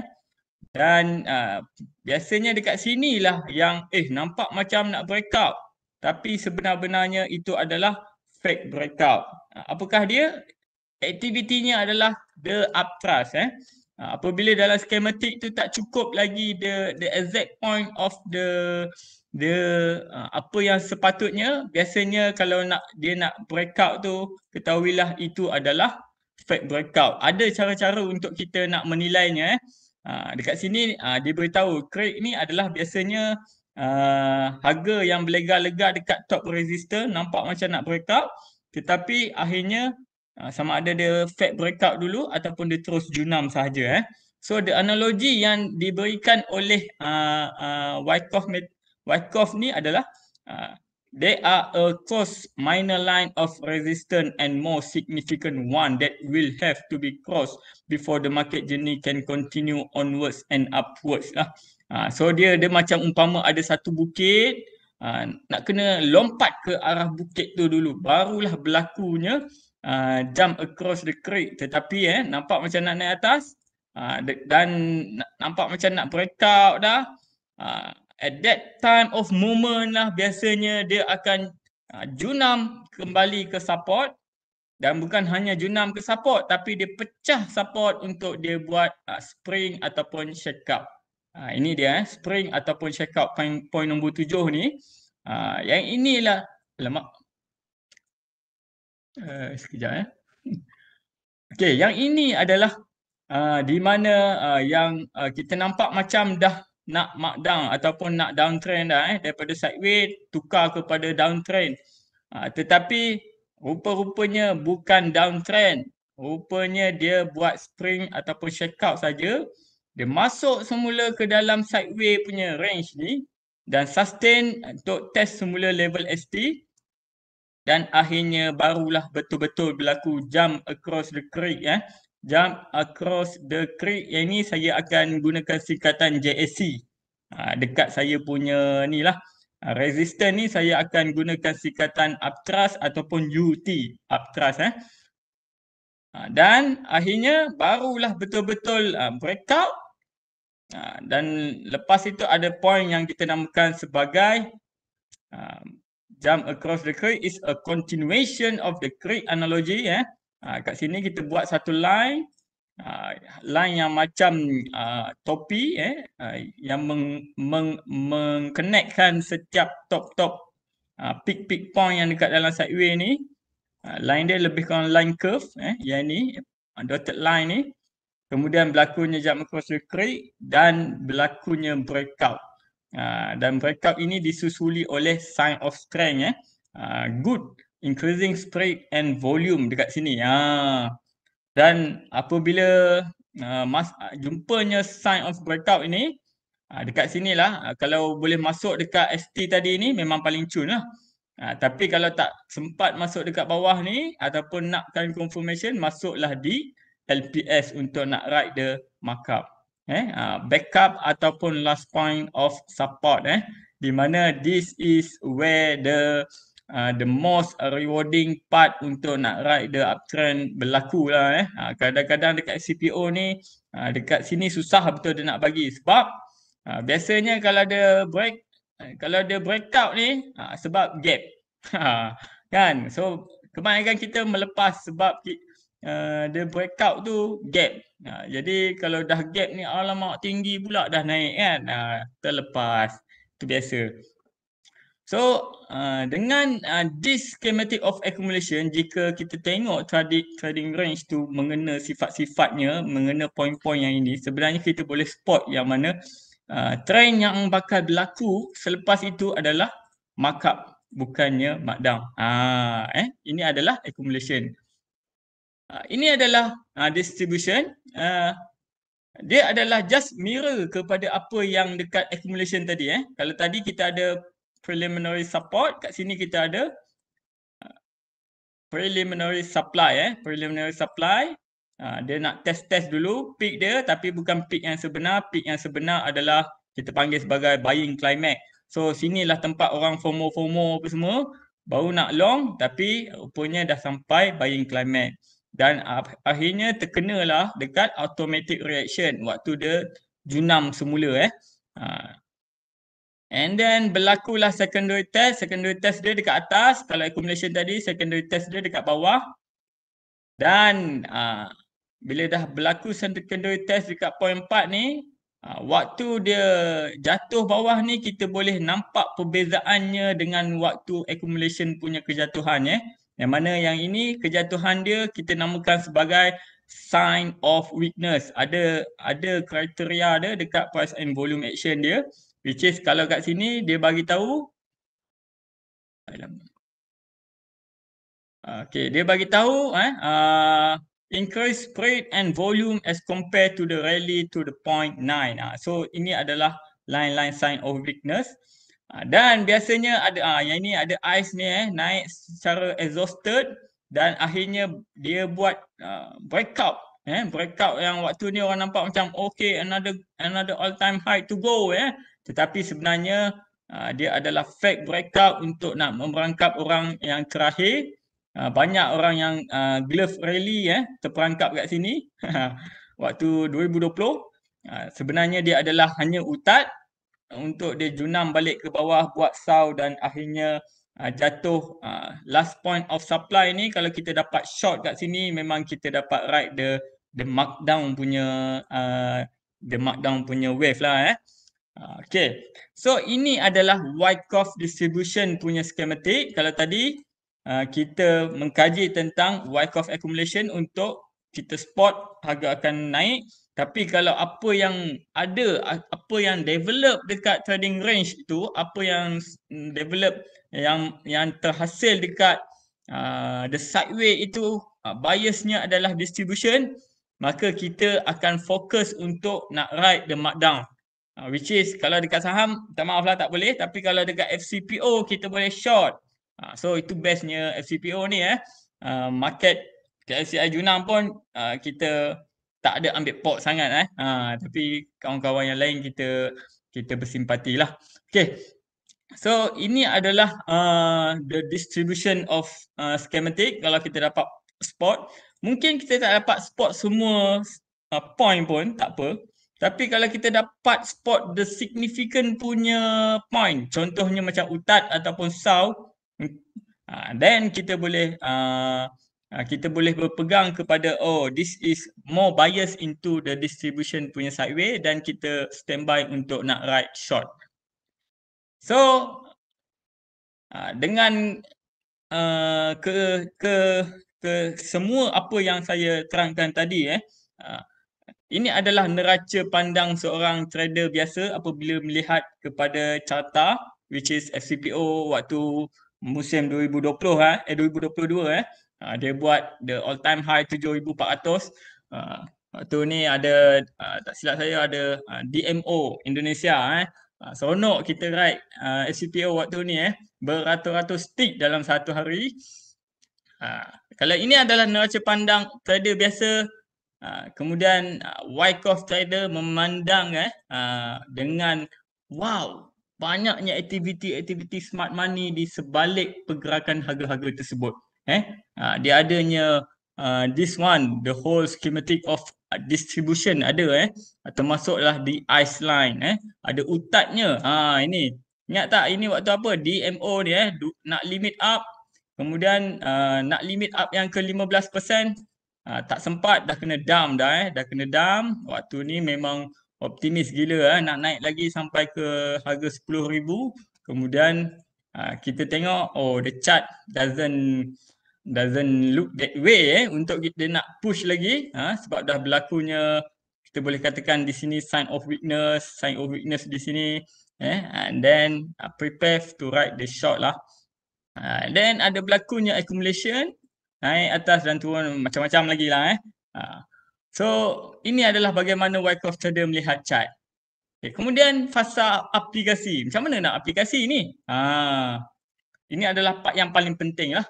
Dan biasanya dekat lah yang eh nampak macam nak breakout tapi sebenar-benarnya itu adalah fake breakout. Apakah dia? Aktivitinya adalah the uptrust eh. Apabila dalam skematik tu tak cukup lagi the the exact point of the dia ah, apa yang sepatutnya biasanya kalau nak dia nak breakout tu ketahuilah itu adalah fake breakout ada cara-cara untuk kita nak menilainya eh ha, dekat sini ha, ah, dia beritahu crack ni adalah biasanya uh, harga yang berlegar-legar dekat top resistor nampak macam nak breakout tetapi akhirnya uh, sama ada dia fake breakout dulu ataupun dia terus junam sahaja eh So the analogi yang diberikan oleh uh, uh, Wyckoff met- Wyckoff ni adalah uh, ah, they are a close minor line of resistance and more significant one that will have to be crossed before the market journey can continue onwards and upwards lah. Uh, so dia dia macam umpama ada satu bukit uh, nak kena lompat ke arah bukit tu dulu barulah berlakunya uh, jump across the creek tetapi eh nampak macam nak naik atas uh, dan nampak macam nak breakout dah uh, at that time of moment lah biasanya dia akan ah, junam kembali ke support dan bukan hanya junam ke support tapi dia pecah support untuk dia buat ah, spring ataupun shake up. Ah, ini dia eh, spring ataupun shake up point nombor tujuh ni. Yang inilah lemak. Eh, sekejap ya. Eh. Okay yang ini adalah Uh, di mana uh, yang uh, kita nampak macam dah nak markdown ataupun nak downtrend dah eh daripada sideways tukar kepada downtrend. Ha, tetapi rupa-rupanya bukan downtrend. Rupanya dia buat spring ataupun shake out saja. Dia masuk semula ke dalam sideways punya range ni dan sustain untuk test semula level ST dan akhirnya barulah betul-betul berlaku jump across the creek eh jump across the creek yang ni saya akan gunakan sikatan JSC ha, dekat saya punya ni lah ha, resistor ni saya akan gunakan sikatan uptras ataupun UT uptras eh ha, dan akhirnya barulah betul-betul ha, breakout ha, dan lepas itu ada point yang kita namakan sebagai ha, jump across the creek is a continuation of the creek analogy eh Ha, kat sini kita buat satu line. Ha, line yang macam ha, topi eh, ha, yang mengkonekkan meng, meng setiap top-top ha, peak-peak point yang dekat dalam sideway ni. Ha, line dia lebih kurang line curve eh, yang ni ha, dotted line ni. Kemudian berlakunya jump across the creek dan berlakunya breakout. Ha, dan breakout ini disusuli oleh sign of strength. Eh. Ha, good increasing spread and volume dekat sini. Ha. Dan apabila uh, mas, jumpanya sign of breakout ini, uh, dekat sini lah. Uh, kalau boleh masuk dekat ST tadi ni memang paling cun lah. Uh, tapi kalau tak sempat masuk dekat bawah ni ataupun nakkan confirmation, masuklah di LPS untuk nak write the markup. Eh, uh, backup ataupun last point of support eh. Di mana this is where the Uh, the most rewarding part untuk nak ride the uptrend berlaku lah eh. Uh, kadang-kadang dekat CPO ni uh, dekat sini susah betul dia nak bagi sebab uh, biasanya kalau ada break uh, kalau ada breakout ni uh, sebab gap ha, kan so kemarin kan kita melepas sebab uh, dia breakout tu gap uh, jadi kalau dah gap ni alamak tinggi pula dah naik kan uh, terlepas tu biasa So uh, dengan uh, this schematic of accumulation jika kita tengok trading, trading range tu mengena sifat-sifatnya mengena poin-poin yang ini sebenarnya kita boleh spot yang mana uh, trend yang bakal berlaku selepas itu adalah markup bukannya markdown. Ah eh ini adalah accumulation. Uh, ini adalah uh, distribution uh, dia adalah just mirror kepada apa yang dekat accumulation tadi eh. Kalau tadi kita ada preliminary support. Kat sini kita ada uh, preliminary supply eh. Preliminary supply. Uh, dia nak test-test dulu peak dia tapi bukan peak yang sebenar. Peak yang sebenar adalah kita panggil sebagai buying climax. So sinilah tempat orang FOMO-FOMO apa semua. Baru nak long tapi rupanya dah sampai buying climax. Dan akhirnya terkenalah dekat automatic reaction waktu dia junam semula eh. Haa. Uh, And then berlakulah secondary test. Secondary test dia dekat atas. Kalau accumulation tadi, secondary test dia dekat bawah. Dan uh, bila dah berlaku secondary test dekat point 4 ni, uh, waktu dia jatuh bawah ni, kita boleh nampak perbezaannya dengan waktu accumulation punya kejatuhan. Eh. Yang mana yang ini, kejatuhan dia kita namakan sebagai sign of weakness. Ada ada kriteria dia dekat price and volume action dia which is kalau kat sini dia bagi tahu okay dia bagi tahu eh uh, increase spread and volume as compared to the rally to the point nine. uh, so ini adalah line-line sign of weakness uh, dan biasanya ada ah uh, yang ini ada ice ni eh naik secara exhausted dan akhirnya dia buat uh, breakout eh breakout yang waktu ni orang nampak macam okay another another all time high to go eh tetapi sebenarnya ah, dia adalah fake mereka untuk nak memerangkap orang yang terakhir ah, banyak orang yang ah, glove rally eh terperangkap kat sini waktu 2020 uh, sebenarnya dia adalah hanya utat untuk dia junam balik ke bawah buat saw dan akhirnya jatuh last point of supply ni kalau kita dapat short kat sini memang kita dapat ride the the markdown punya uh, the markdown punya wave lah eh Ah, okay, so ini adalah Wyckoff distribution punya schematic. Kalau tadi uh, kita mengkaji tentang Wyckoff accumulation untuk kita spot harga akan naik. Tapi kalau apa yang ada, apa yang develop dekat trading range itu, apa yang mm, develop yang yang terhasil dekat uh, the sideway itu, uh, biasnya adalah distribution, maka kita akan fokus untuk nak ride the markdown uh, which is kalau dekat saham minta maaf lah tak boleh tapi kalau dekat FCPO kita boleh short uh, so itu bestnya FCPO ni eh uh, market KLCI Junang pun uh, kita tak ada ambil pot sangat eh uh, tapi kawan-kawan yang lain kita kita bersimpati lah okay So ini adalah uh, the distribution of uh, schematic kalau kita dapat spot mungkin kita tak dapat spot semua uh, point pun tak apa tapi kalau kita dapat spot the significant punya point, contohnya macam utat ataupun saw, hmm, ha, then kita boleh uh, kita boleh berpegang kepada oh this is more bias into the distribution punya sideway dan kita standby untuk nak right short. So uh, dengan uh, ke ke ke semua apa yang saya terangkan tadi eh uh, ini adalah neraca pandang seorang trader biasa apabila melihat kepada carta which is FCPO waktu musim 2020 ha, eh 2022 eh. Ha, dia buat the all time high 7400. Ha, ah, waktu ni ada ah, tak silap saya ada ha, DMO Indonesia eh. Ha, seronok kita ride ha, FCPO waktu ni eh beratus-ratus stick dalam satu hari. Ha, kalau ini adalah neraca pandang trader biasa Ha, kemudian uh, Wyckoff Trader memandang eh, uh, dengan wow banyaknya aktiviti-aktiviti smart money di sebalik pergerakan harga-harga tersebut. Eh, uh, dia adanya uh, this one, the whole schematic of distribution ada eh termasuklah di ice line eh ada utatnya ha ini ingat tak ini waktu apa DMO ni eh nak limit up kemudian uh, nak limit up yang ke Ha, tak sempat dah kena dam dah eh dah kena dam waktu ni memang optimis gila eh nak naik lagi sampai ke harga 10000 kemudian uh, kita tengok oh the chart doesn't doesn't look that way eh untuk kita nak push lagi ha, sebab dah berlakunya kita boleh katakan di sini sign of weakness sign of weakness di sini eh and then uh, prepare to ride the short lah uh, then ada berlakunya accumulation naik atas dan turun macam-macam lagi lah eh. Ha. So ini adalah bagaimana Wyckoff Trader melihat chart. Okay. Kemudian fasa aplikasi. Macam mana nak aplikasi ni? Ha. Ini adalah part yang paling penting lah.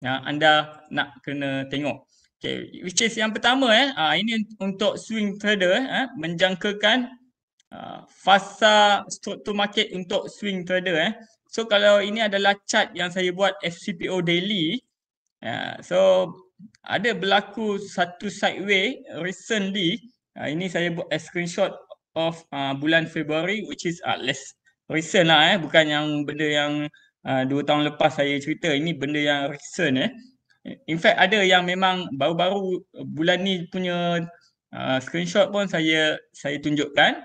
Ya, anda nak kena tengok. Okay, which is yang pertama eh. Ha, ini untuk swing trader eh. Ha, menjangkakan uh, fasa struktur market untuk swing trader eh. So kalau ini adalah chart yang saya buat FCPO daily. Ya, so ada berlaku satu sideway recently uh, ini saya buat a screenshot of uh, bulan Februari which is uh, less recent lah eh bukan yang benda yang uh, dua tahun lepas saya cerita ini benda yang recent eh in fact ada yang memang baru-baru bulan ni punya uh, screenshot pun saya saya tunjukkan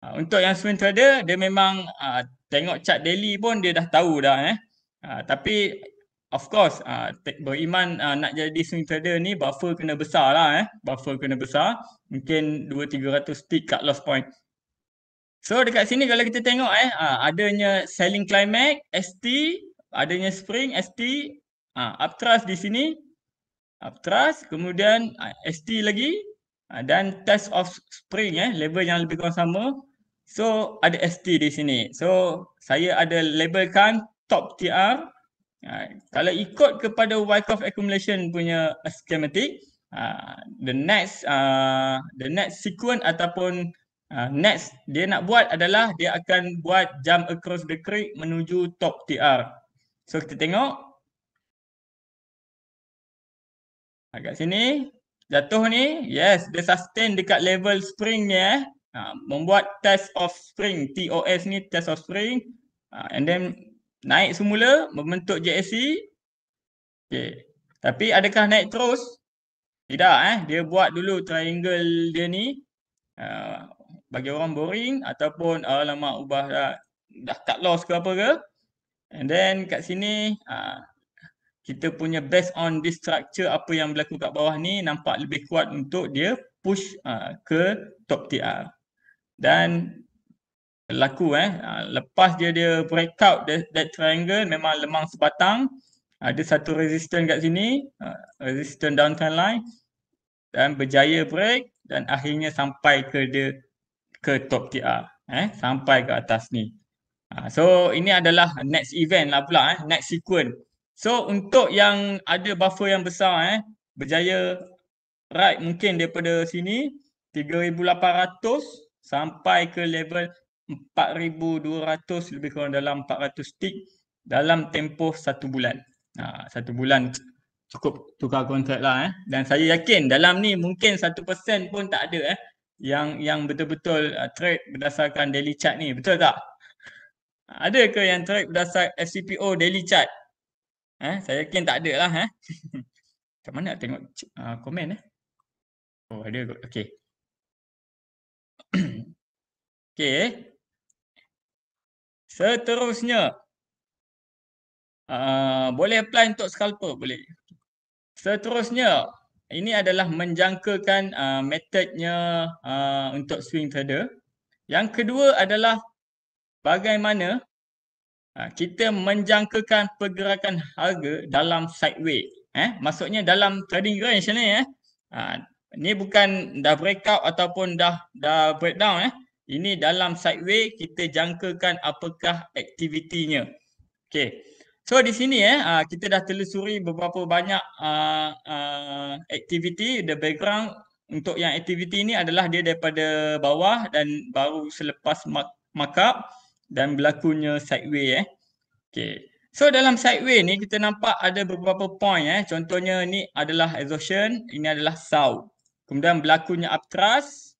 uh, untuk yang swing trader dia memang uh, tengok chart daily pun dia dah tahu dah eh uh, tapi Of course, uh, beriman uh, nak jadi swing trader ni buffer kena besar lah eh. Buffer kena besar. Mungkin 2-300 tick cut loss point. So dekat sini kalau kita tengok eh, uh, adanya selling climax, ST, adanya spring, ST, uh, uptrust di sini. Uptrust, kemudian uh, ST lagi uh, dan test of spring eh, level yang lebih kurang sama. So ada ST di sini. So saya ada labelkan top TR Ha, kalau ikut kepada Wyckoff accumulation punya schematic, ha, the next uh, the next sequence ataupun uh, next dia nak buat adalah dia akan buat jump across the creek menuju top TR. So kita tengok agak ah, sini jatuh ni, yes, dia sustain dekat level spring ni eh. Ha, membuat test of spring, TOS ni test of spring. Ha, and then naik semula membentuk JSC. Okey. Tapi adakah naik terus? Tidak eh. Dia buat dulu triangle dia ni. Uh, bagi orang boring ataupun alamak uh, ubah dah, dah cut loss ke apa ke. And then kat sini uh, kita punya based on this structure apa yang berlaku kat bawah ni nampak lebih kuat untuk dia push uh, ke top TR. Dan laku eh. Ah, lepas dia dia break out that, that triangle memang lemang sebatang. Ada satu resistance kat sini, ah, resistance downtrend line dan berjaya break dan akhirnya sampai ke dia ke top TR eh sampai ke atas ni. Ah, so ini adalah next event lah pula eh, next sequence. So untuk yang ada buffer yang besar eh berjaya right mungkin daripada sini 3800 sampai ke level 3800 4200 lebih kurang dalam 400 stick dalam tempoh satu bulan. Ha, satu bulan cukup tukar kontrak lah eh. Dan saya yakin dalam ni mungkin 1% pun tak ada eh yang yang betul-betul uh, trade berdasarkan daily chart ni. Betul tak? Ada ke yang trade berdasarkan SCPO daily chart? Eh, saya yakin tak ada lah eh. Macam mana nak tengok uh, komen eh? Oh ada kot. Okay. okay. Seterusnya. Uh, boleh apply untuk scalper boleh. Seterusnya. Ini adalah menjangkakan uh, ah, methodnya uh, ah, untuk swing trader. Yang kedua adalah bagaimana uh, kita menjangkakan pergerakan harga dalam sideways. Eh? Maksudnya dalam trading range ni. Eh? Uh, ni bukan dah breakout ataupun dah dah breakdown. Eh? Ini dalam sideway kita jangkakan apakah aktivitinya. Okay. So di sini eh ah, kita dah telusuri beberapa banyak ah, ah, aktiviti. Uh, uh, the background untuk yang aktiviti ini adalah dia daripada bawah dan baru selepas markup dan berlakunya sideway eh. Okay. So dalam sideway ni kita nampak ada beberapa point eh. Contohnya ni adalah exhaustion, ini adalah sound. Kemudian berlakunya uptrust,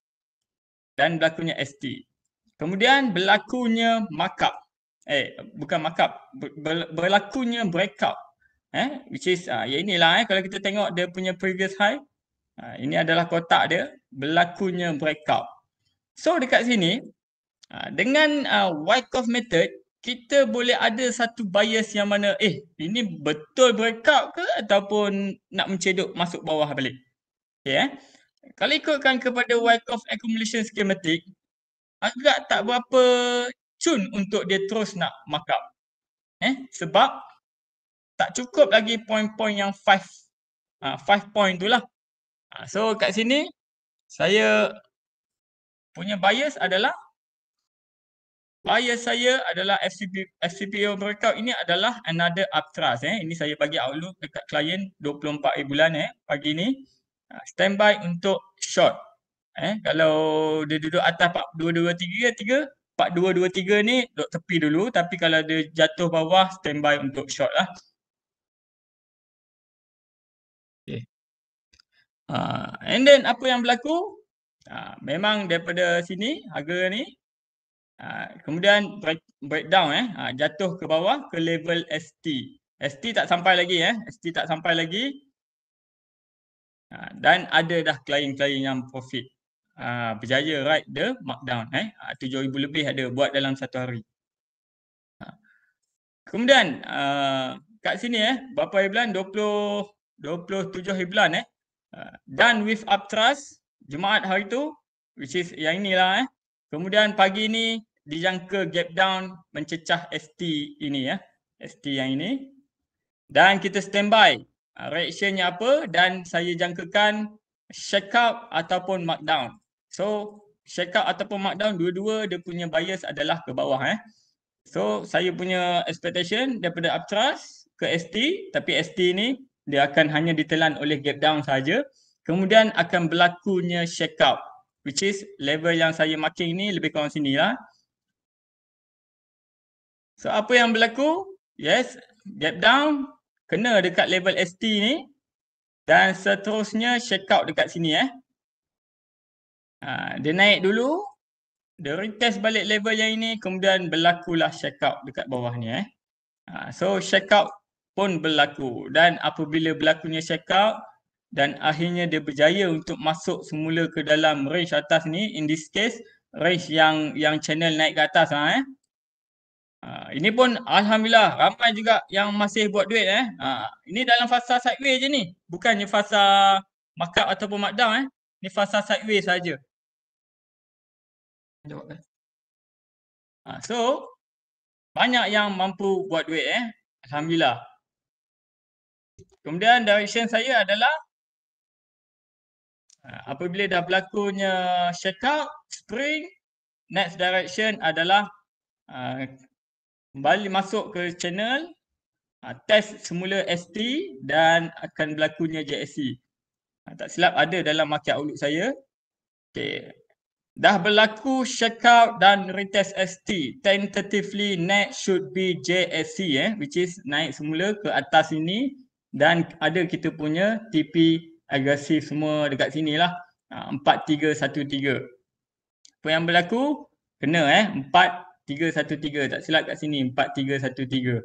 dan berlakunya ST. Kemudian berlakunya markup. Eh bukan markup, ber, berlakunya breakout. Eh which is uh, ya inilah eh kalau kita tengok dia punya previous high. Uh, ini adalah kotak dia berlakunya breakout. So dekat sini uh, dengan uh, Wyckoff method kita boleh ada satu bias yang mana eh ini betul breakout ke ataupun nak mencedok masuk bawah balik. Okay, ya, eh? kalau ikutkan kepada White of accumulation schematic agak tak berapa cun untuk dia terus nak markup eh sebab tak cukup lagi point-point yang five ah 5 point itulah ah, so kat sini saya punya bias adalah bias saya adalah FCP FCPO breakout ini adalah another uptrust eh ini saya bagi outlook dekat client 24 bulan eh pagi ni Ah, standby untuk short. Eh, kalau dia duduk atas 4223, 4223 ni duduk tepi dulu tapi kalau dia jatuh bawah standby untuk short lah. Okay. Uh, ah, and then apa yang berlaku? Uh, memang daripada sini harga ni uh, kemudian break, down eh uh, jatuh ke bawah ke level ST. ST tak sampai lagi eh. ST tak sampai lagi. Ha, dan ada dah klien-klien yang profit ha, berjaya write the markdown eh ha, uh, 7000 lebih ada buat dalam satu hari kemudian kat sini eh berapa bulan 20 27 bulan eh uh, done with up trust jumaat hari tu which is yang inilah eh kemudian pagi ni dijangka gap down mencecah ST ini ya eh? ST yang ini dan kita standby Ah, reaksinya apa dan saya jangkakan shake up ataupun markdown. So shake up ataupun markdown dua-dua dia punya bias adalah ke bawah eh. So saya punya expectation daripada uptrust ke ST tapi ST ni dia akan hanya ditelan oleh gap down saja. Kemudian akan berlakunya shake up which is level yang saya marking ni lebih kurang sini lah. So apa yang berlaku? Yes, gap down kena dekat level ST ni dan seterusnya check out dekat sini eh. Ha, dia naik dulu, dia retest balik level yang ini kemudian berlakulah check out dekat bawah ni eh. Ha, so check out pun berlaku dan apabila berlakunya check out dan akhirnya dia berjaya untuk masuk semula ke dalam range atas ni in this case range yang yang channel naik ke atas lah eh. Ha, ini pun ah. Alhamdulillah ramai juga yang masih buat duit eh. Ha, ini dalam fasa sideways je ni. Bukannya fasa markup ataupun markdown eh. Ni fasa sideways saja. Eh. Ha, so banyak yang mampu buat duit eh. Alhamdulillah. Kemudian direction saya adalah ha, apabila dah berlakunya shakeout spring next direction adalah uh, Kembali masuk ke channel ha, Test semula ST dan akan berlakunya JSC e. ha, Tak silap ada dalam market outlook saya okay. Dah berlaku checkout dan retest ST Tentatively next should be JSC e, eh, Which is naik semula ke atas ini Dan ada kita punya TP agresif semua dekat sini lah 4313 ha, Apa yang berlaku? Kena eh 4313 413 tak silap kat sini 4313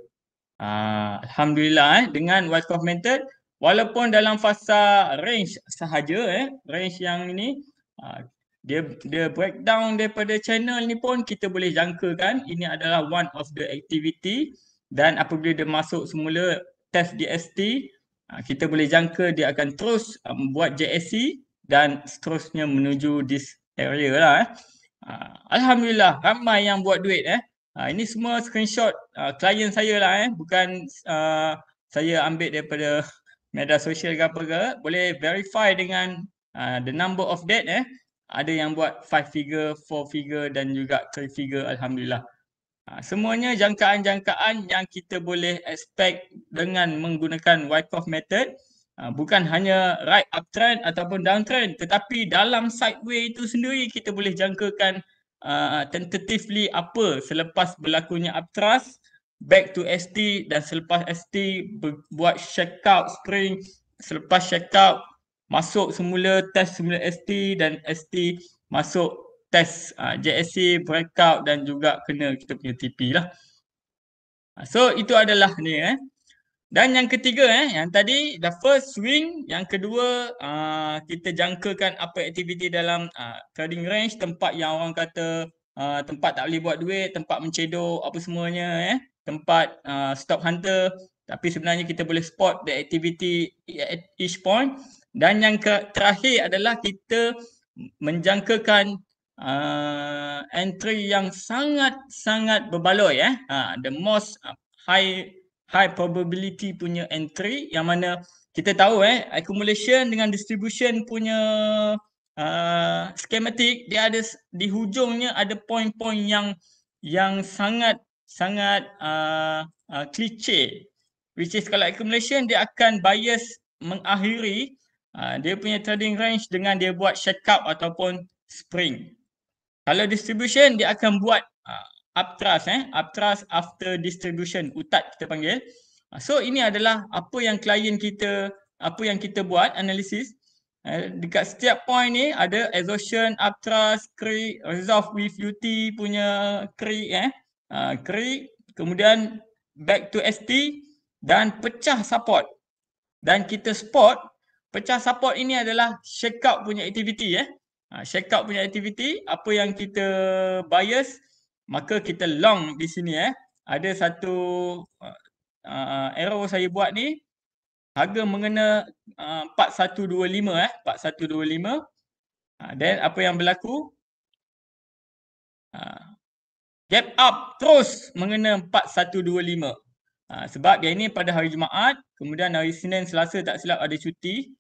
ah uh, alhamdulillah eh dengan white cough method walaupun dalam fasa range sahaja eh range yang ini uh, dia dia breakdown daripada channel ni pun kita boleh jangkakan ini adalah one of the activity dan apabila dia masuk semula test DST ah, kita boleh jangka dia akan terus um, buat JSC dan seterusnya menuju this area lah eh. Ha, Alhamdulillah ramai yang buat duit eh. Ha, ini semua screenshot klien ha, saya lah eh. Bukan uh, saya ambil daripada media sosial ke apa ke. Boleh verify dengan uh, the number of debt eh. Ada yang buat five figure, four figure dan juga three figure Alhamdulillah. Ha, semuanya jangkaan-jangkaan yang kita boleh expect dengan menggunakan Wyckoff method. Ha, bukan hanya right uptrend ataupun downtrend tetapi dalam sideway itu sendiri kita boleh jangkakan uh, tentatively apa selepas berlakunya uptrust back to ST dan selepas ST buat out spring selepas out masuk semula test semula ST dan ST masuk test uh, ha, JSC breakout dan juga kena kita punya TP lah. So itu adalah ni eh. Dan yang ketiga eh, yang tadi the first swing, yang kedua uh, kita jangkakan apa aktiviti dalam uh, trading range, tempat yang orang kata uh, tempat tak boleh buat duit, tempat mencedok apa semuanya eh, tempat uh, stop hunter tapi sebenarnya kita boleh spot the activity at each point dan yang ke- terakhir adalah kita menjangkakan uh, entry yang sangat-sangat berbaloi eh, uh, the most uh, high high probability punya entry yang mana kita tahu eh accumulation dengan distribution punya uh, schematic dia ada di hujungnya ada point-point yang yang sangat sangat uh, uh, cliche which is kalau accumulation dia akan bias mengakhiri uh, dia punya trading range dengan dia buat shake up ataupun spring kalau distribution dia akan buat uptras eh uptras after distribution utat kita panggil ah, so ini adalah apa yang klien kita apa yang kita buat analisis eh, dekat setiap point ni ada exhaustion uptras creek resolve with ut punya creek eh creek ah, kemudian back to st dan pecah support dan kita spot pecah support ini adalah shake out punya activity eh shake ah, out punya activity apa yang kita bias maka kita long di sini eh ada satu uh, error uh, saya buat ni harga mengena uh, 4125 eh 4125 uh, then apa yang berlaku uh, gap up terus mengena 4125 uh, sebab dia ini pada hari Jumaat kemudian hari Senin Selasa tak silap ada cuti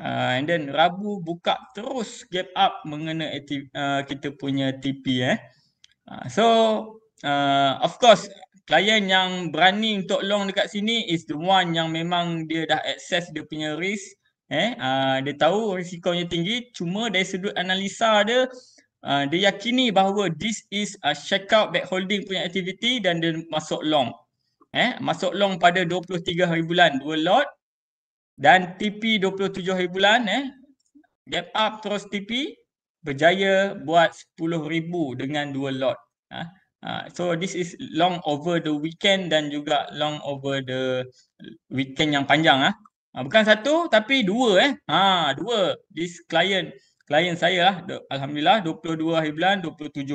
uh, and then Rabu buka terus gap up mengena uh, kita punya TP eh Ha, so uh, of course klien yang berani untuk long dekat sini is the one yang memang dia dah access dia punya risk eh uh, dia tahu risikonya tinggi cuma dari sudut analisa dia uh, dia yakini bahawa this is a check out back holding punya activity dan dia masuk long eh masuk long pada 23 hari bulan dua lot dan TP 27 hari bulan eh gap up terus TP berjaya buat 10,000 dengan dua lot. Ha? ha? so this is long over the weekend dan juga long over the weekend yang panjang ah. Ha. bukan satu tapi dua eh. Ha dua this client client saya lah alhamdulillah 22 hari bulan 27.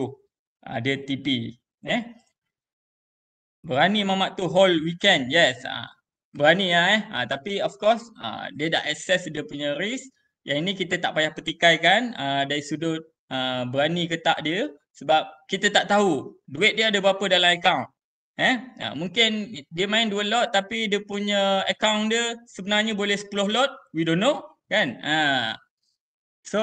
Ha, dia TP eh. Berani mamak tu whole weekend. Yes. Ha. Berani lah eh. Ha, tapi of course ha, dia dah assess dia punya risk yang ini kita tak payah petikaikan uh, dari sudut uh, berani ke tak dia sebab kita tak tahu duit dia ada berapa dalam account. Eh? Ya, mungkin dia main dua lot tapi dia punya account dia sebenarnya boleh sepuluh lot. We don't know. Kan? Ha. So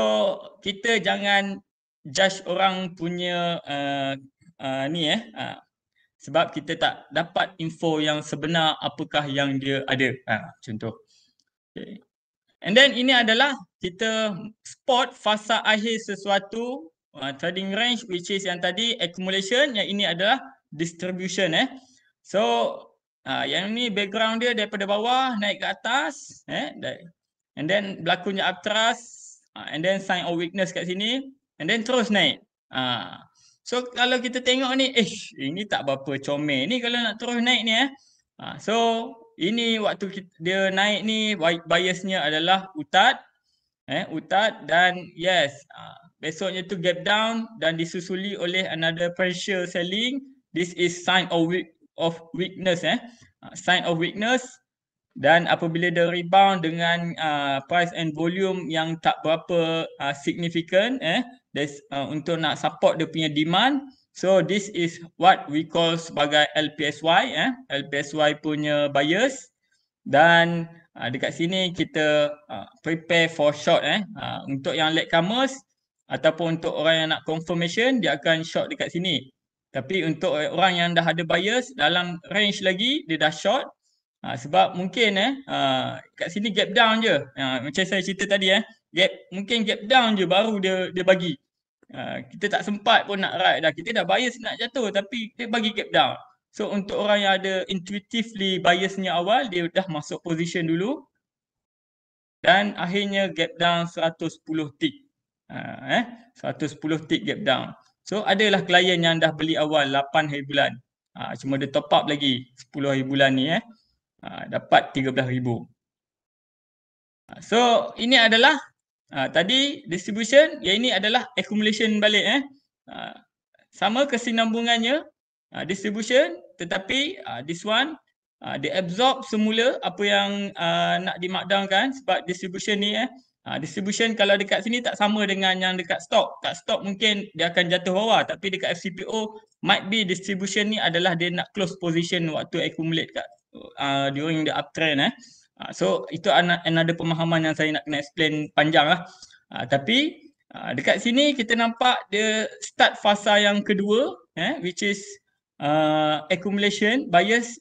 kita jangan judge orang punya uh, uh, ni eh. Ha. Sebab kita tak dapat info yang sebenar apakah yang dia ada. Ha. Contoh. Okay. And then ini adalah kita spot fasa akhir sesuatu uh, trading range which is yang tadi accumulation yang ini adalah distribution eh. So uh, yang ini background dia daripada bawah naik ke atas eh and then berlakunya uptrust uh, and then sign of weakness kat sini and then terus naik. Uh. So kalau kita tengok ni eh ini tak berapa comel ni kalau nak terus naik ni eh. Uh, so ini waktu kita, dia naik ni biasnya adalah utat eh utat dan yes ah, besoknya tu gap down dan disusuli oleh another pressure selling this is sign of of weakness eh ah, sign of weakness dan apabila dia rebound dengan uh, price and volume yang tak berapa uh, significant eh uh, untuk nak support dia punya demand So this is what we call sebagai LPSY eh LPSY punya bias dan uh, dekat sini kita uh, prepare for short eh uh, untuk yang latecomers ataupun untuk orang yang nak confirmation dia akan short dekat sini. Tapi untuk orang yang dah ada bias dalam range lagi dia dah short uh, sebab mungkin eh uh, kat sini gap down je. Uh, macam saya cerita tadi eh gap mungkin gap down je baru dia dia bagi. Ha, kita tak sempat pun nak ride dah. Kita dah bias nak jatuh tapi kita bagi gap down. So untuk orang yang ada intuitively biasnya awal, dia dah masuk position dulu dan akhirnya gap down 110 tick. Uh, eh, 110 tick gap down. So adalah klien yang dah beli awal 8 hari bulan. Uh, cuma dia top up lagi 10 hari bulan ni eh. Uh, dapat 13,000. So ini adalah Ah, tadi distribution yang ini adalah accumulation balik eh. Uh, sama kesinambungannya uh, distribution tetapi uh, this one uh, dia absorb semula apa yang uh, nak dimakdangkan sebab distribution ni eh. Uh, distribution kalau dekat sini tak sama dengan yang dekat stock. Kat stock mungkin dia akan jatuh bawah tapi dekat FCPO might be distribution ni adalah dia nak close position waktu accumulate kat uh, during the uptrend eh. Ah, so itu another pemahaman yang saya nak kena explain panjang lah. Uh, ah, tapi uh, dekat sini kita nampak dia start fasa yang kedua eh, which is uh, accumulation bias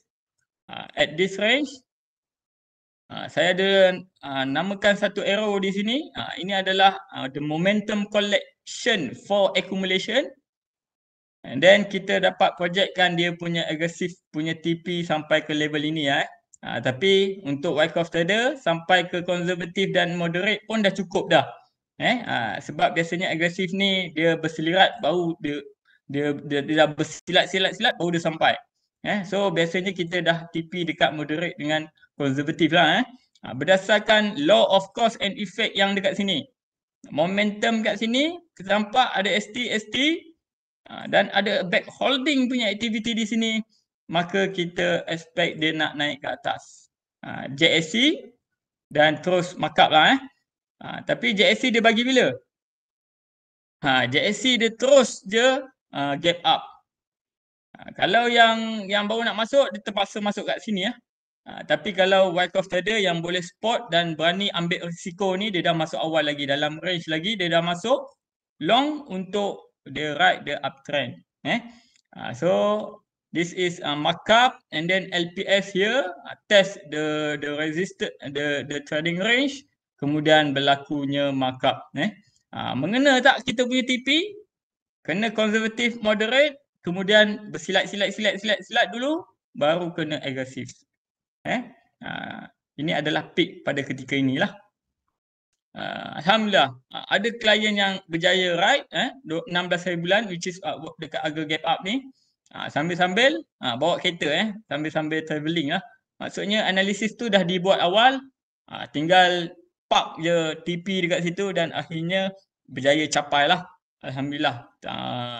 uh, at this range. Uh, saya ada uh, namakan satu arrow di sini. Uh, ini adalah uh, the momentum collection for accumulation. And then kita dapat projectkan dia punya agresif, punya TP sampai ke level ini. Eh. Ha, tapi untuk Wyckoff Trader sampai ke konservatif dan moderate pun dah cukup dah. Eh, ha, sebab biasanya agresif ni dia berselirat baru dia dia, dia, dia dah bersilat-silat-silat baru dia sampai. Eh, so biasanya kita dah TP dekat moderate dengan konservatif lah. Eh. Ha, berdasarkan law of cause and effect yang dekat sini. Momentum kat sini, kita nampak ada ST, ST ha, dan ada back holding punya aktiviti di sini maka kita expect dia nak naik ke atas. Ha, JSC dan terus markup lah eh. Ha, tapi JSC dia bagi bila? Ha, JSC dia terus je uh, gap up. Ha, kalau yang yang baru nak masuk, dia terpaksa masuk kat sini ya. Eh. Ha, tapi kalau white cross trader yang boleh spot dan berani ambil risiko ni, dia dah masuk awal lagi. Dalam range lagi, dia dah masuk long untuk dia ride the uptrend. Eh. Ha, so this is a uh, markup and then LPS here uh, test the the resistor uh, the the trading range kemudian berlakunya markup eh uh, mengena tak kita punya TP kena konservatif moderate kemudian bersilat silat silat silat silat dulu baru kena agresif eh uh, ini adalah peak pada ketika inilah uh, alhamdulillah uh, ada klien yang berjaya right? eh 16 hari bulan which is uh, dekat agak gap up ni Ha, sambil-sambil ha, bawa kereta eh. Sambil-sambil travelling lah. Maksudnya analisis tu dah dibuat awal. Ha, tinggal park je TP dekat situ dan akhirnya berjaya capai lah. Alhamdulillah. Ha,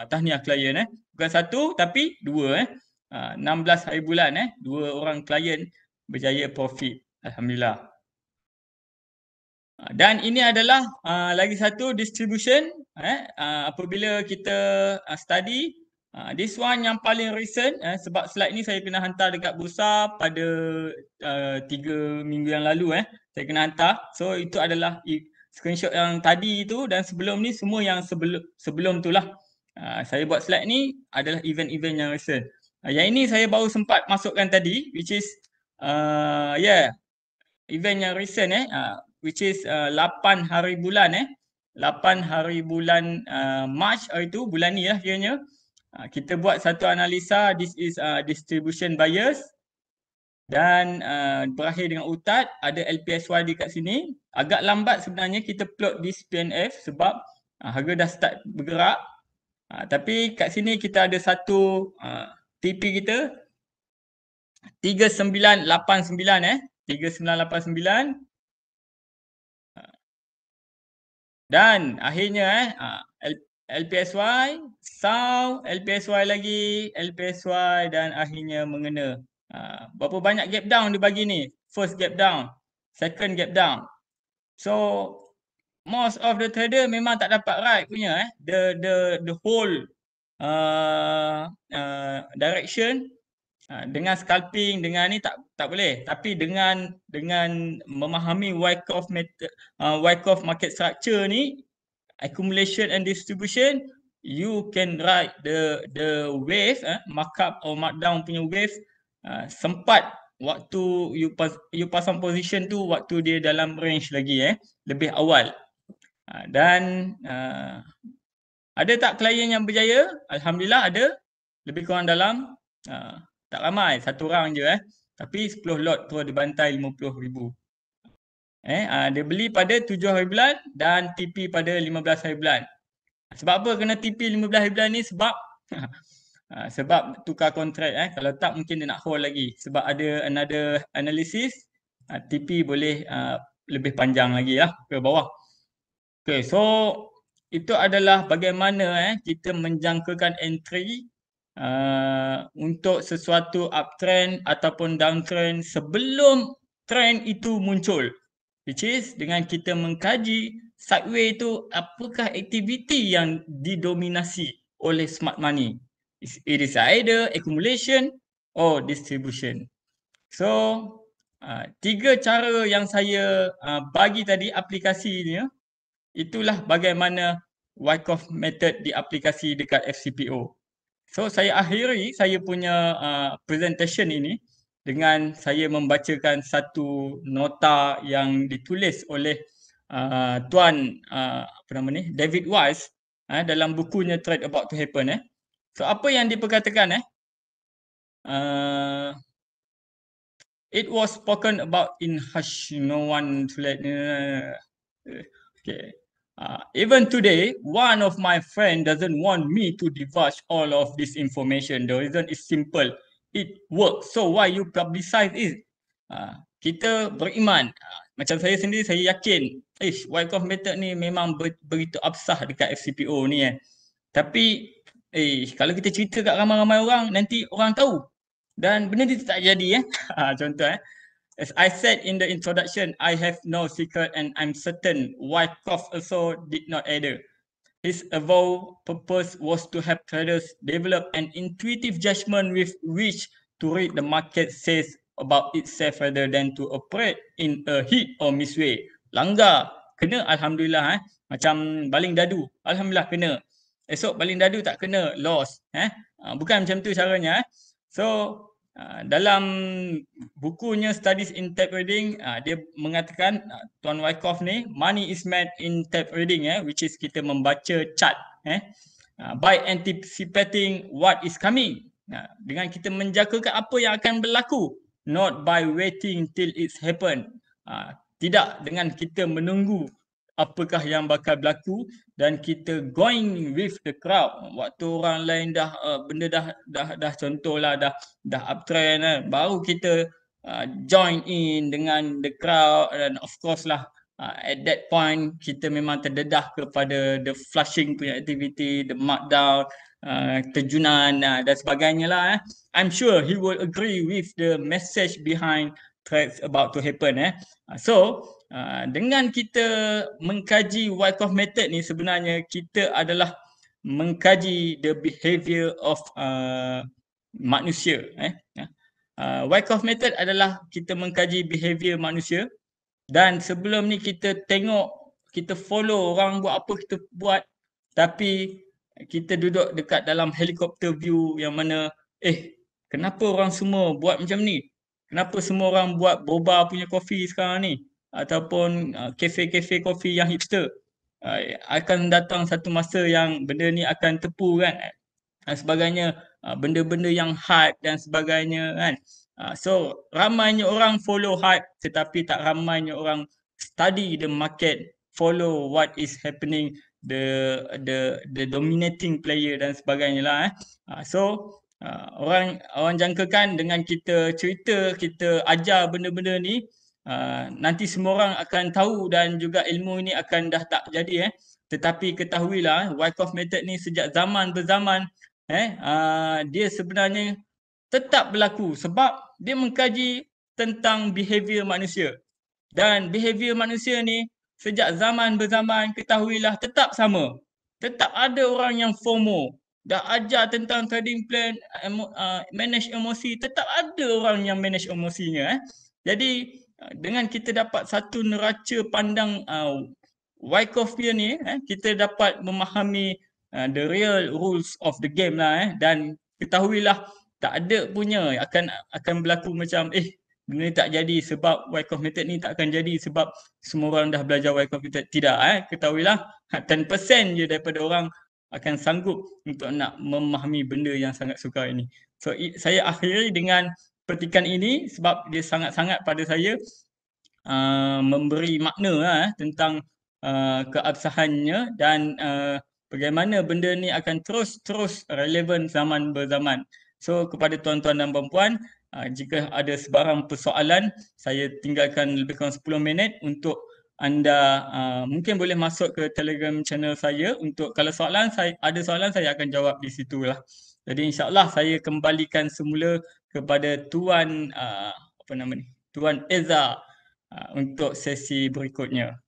tahniah klien eh. Bukan satu tapi dua eh. Ha, 16 hari bulan eh. Dua orang klien berjaya profit. Alhamdulillah. Ha, dan ini adalah uh, lagi satu distribution eh, uh, apabila kita uh, study Uh, this one yang paling recent eh, sebab slide ni saya kena hantar dekat Bursa pada eh, tiga minggu yang lalu eh. Saya kena hantar. So itu adalah screenshot yang tadi tu dan sebelum ni semua yang sebelum sebelum tu lah. Uh, saya buat slide ni adalah event-event yang recent. Uh, yang ini saya baru sempat masukkan tadi which is uh, yeah event yang recent eh uh, which is uh, eh, 8 hari bulan eh. 8 hari bulan uh, March hari tu bulan ni lah kiranya. -kira. Ha, kita buat satu analisa this is uh, distribution bias dan uh, berakhir dengan UTAD ada LPSY di kat sini agak lambat sebenarnya kita plot this PNF sebab uh, harga dah start bergerak uh, tapi kat sini kita ada satu uh, TP kita 3989 eh 3989 ha. dan akhirnya eh uh, LPSY, sound, LPSY lagi, LPSY dan akhirnya mengena. Uh, berapa banyak gap down dia bagi ni? First gap down, second gap down. So most of the trader memang tak dapat right punya eh. The the the whole uh, uh, direction uh, dengan scalping dengan ni tak tak boleh. Tapi dengan dengan memahami Wyckoff method uh, Wyckoff market structure ni accumulation and distribution you can write the the wave eh, markup or markdown punya wave uh, sempat waktu you pas you pasang position tu waktu dia dalam range lagi eh lebih awal uh, dan uh, ada tak klien yang berjaya alhamdulillah ada lebih kurang dalam uh, tak ramai satu orang je eh tapi 10 lot terus dibantai 50000 Eh, uh, dia beli pada tujuh hari bulan dan TP pada lima belas hari bulan. Sebab apa kena TP 15 hari bulan ni? Sebab uh, sebab tukar kontrak eh. Kalau tak mungkin dia nak hold lagi. Sebab ada another analysis uh, ah, TP boleh uh, lebih panjang lagi lah ke bawah. Okay so itu adalah bagaimana eh kita menjangkakan entry uh, untuk sesuatu uptrend ataupun downtrend sebelum trend itu muncul which is dengan kita mengkaji sideway itu apakah aktiviti yang didominasi oleh smart money. It is either accumulation or distribution. So, uh, tiga cara yang saya uh, bagi tadi aplikasi ini, itulah bagaimana Wyckoff method di aplikasi dekat FCPO. So, saya akhiri saya punya uh, presentation ini dengan saya membacakan satu nota yang ditulis oleh uh, tuan uh, apa nama ni David Wise eh, dalam bukunya Threat About to Happen eh. So apa yang diperkatakan eh? Uh, it was spoken about in hush no one to let uh, okay. Uh, even today, one of my friend doesn't want me to divulge all of this information. The reason is simple it works. So why you publicize it? Ha, kita beriman. Ha, macam saya sendiri, saya yakin Ish, Wyckoff method ni memang ber, begitu absah dekat FCPO ni eh. Tapi, eh, kalau kita cerita kat ramai-ramai orang, nanti orang tahu. Dan benda ni tak jadi eh. Ah, contoh eh. As I said in the introduction, I have no secret and I'm certain Wyckoff also did not either. His avowed purpose was to help traders develop an intuitive judgment with which to read the market says about itself rather than to operate in a hit or miss way. Langgar, kena Alhamdulillah. Eh. Macam baling dadu, Alhamdulillah kena. Esok baling dadu tak kena, loss. Eh. Ah, bukan macam tu caranya. Eh. So, Ah, dalam bukunya Studies in Tape Reading, uh, dia mengatakan uh, Tuan Wyckoff ni, money is made in tape reading eh, which is kita membaca chart eh, uh, by anticipating what is coming. Uh, dengan kita menjangkakan apa yang akan berlaku, not by waiting till it's happen. Uh, tidak dengan kita menunggu apakah yang bakal berlaku dan kita going with the crowd waktu orang lain dah uh, benda dah dah dah contohlah dah dah uptrend kan eh, baru kita uh, join in dengan the crowd dan of course lah uh, at that point kita memang terdedah kepada the flushing punya activity the markdown uh, terjunan uh, dan sebagainya lah eh i'm sure he will agree with the message behind threats about to happen eh so Ah, dengan kita mengkaji Wyckoff method ni sebenarnya kita adalah mengkaji the behavior of uh, manusia eh uh, ya. ah, Wyckoff method adalah kita mengkaji behavior manusia dan sebelum ni kita tengok kita follow orang buat apa kita buat tapi kita duduk dekat dalam helikopter view yang mana eh kenapa orang semua buat macam ni kenapa semua orang buat boba punya kopi sekarang ni ataupun uh, kafe-kafe uh, kopi yang hipster uh, akan datang satu masa yang benda ni akan tepu kan dan uh, sebagainya uh, benda-benda yang hype dan sebagainya kan uh, so ramainya orang follow hype tetapi tak ramainya orang study the market follow what is happening the the the dominating player dan sebagainya lah eh. uh, so Uh, orang orang jangkakan dengan kita cerita kita ajar benda-benda ni Uh, nanti semua orang akan tahu dan juga ilmu ini akan dah tak jadi eh tetapi ketahuilah eh, Wyckoff method ni sejak zaman berzaman eh uh, dia sebenarnya tetap berlaku sebab dia mengkaji tentang behavior manusia dan behavior manusia ni sejak zaman berzaman ketahuilah tetap sama tetap ada orang yang FOMO dah ajar tentang trading plan uh, manage emosi tetap ada orang yang manage emosinya eh jadi dengan kita dapat satu neraca pandang uh, Wyckoffian ni eh, kita dapat memahami uh, the real rules of the game lah eh. dan ketahuilah tak ada punya akan akan berlaku macam eh benda ni tak jadi sebab Wyckoff method ni tak akan jadi sebab semua orang dah belajar Wyckoff method tidak eh ketahuilah 10% ha, je daripada orang akan sanggup untuk nak memahami benda yang sangat sukar ini so saya akhiri dengan petikan ini sebab dia sangat-sangat pada saya uh, memberi makna uh, tentang uh, keabsahannya dan uh, bagaimana benda ni akan terus-terus relevan zaman berzaman. So kepada tuan-tuan dan puan-puan, uh, jika ada sebarang persoalan, saya tinggalkan lebih kurang 10 minit untuk anda uh, mungkin boleh masuk ke telegram channel saya untuk kalau soalan saya ada soalan saya akan jawab di situ lah. Jadi insyaAllah saya kembalikan semula kepada tuan uh, apa nama ni tuan Eza uh, untuk sesi berikutnya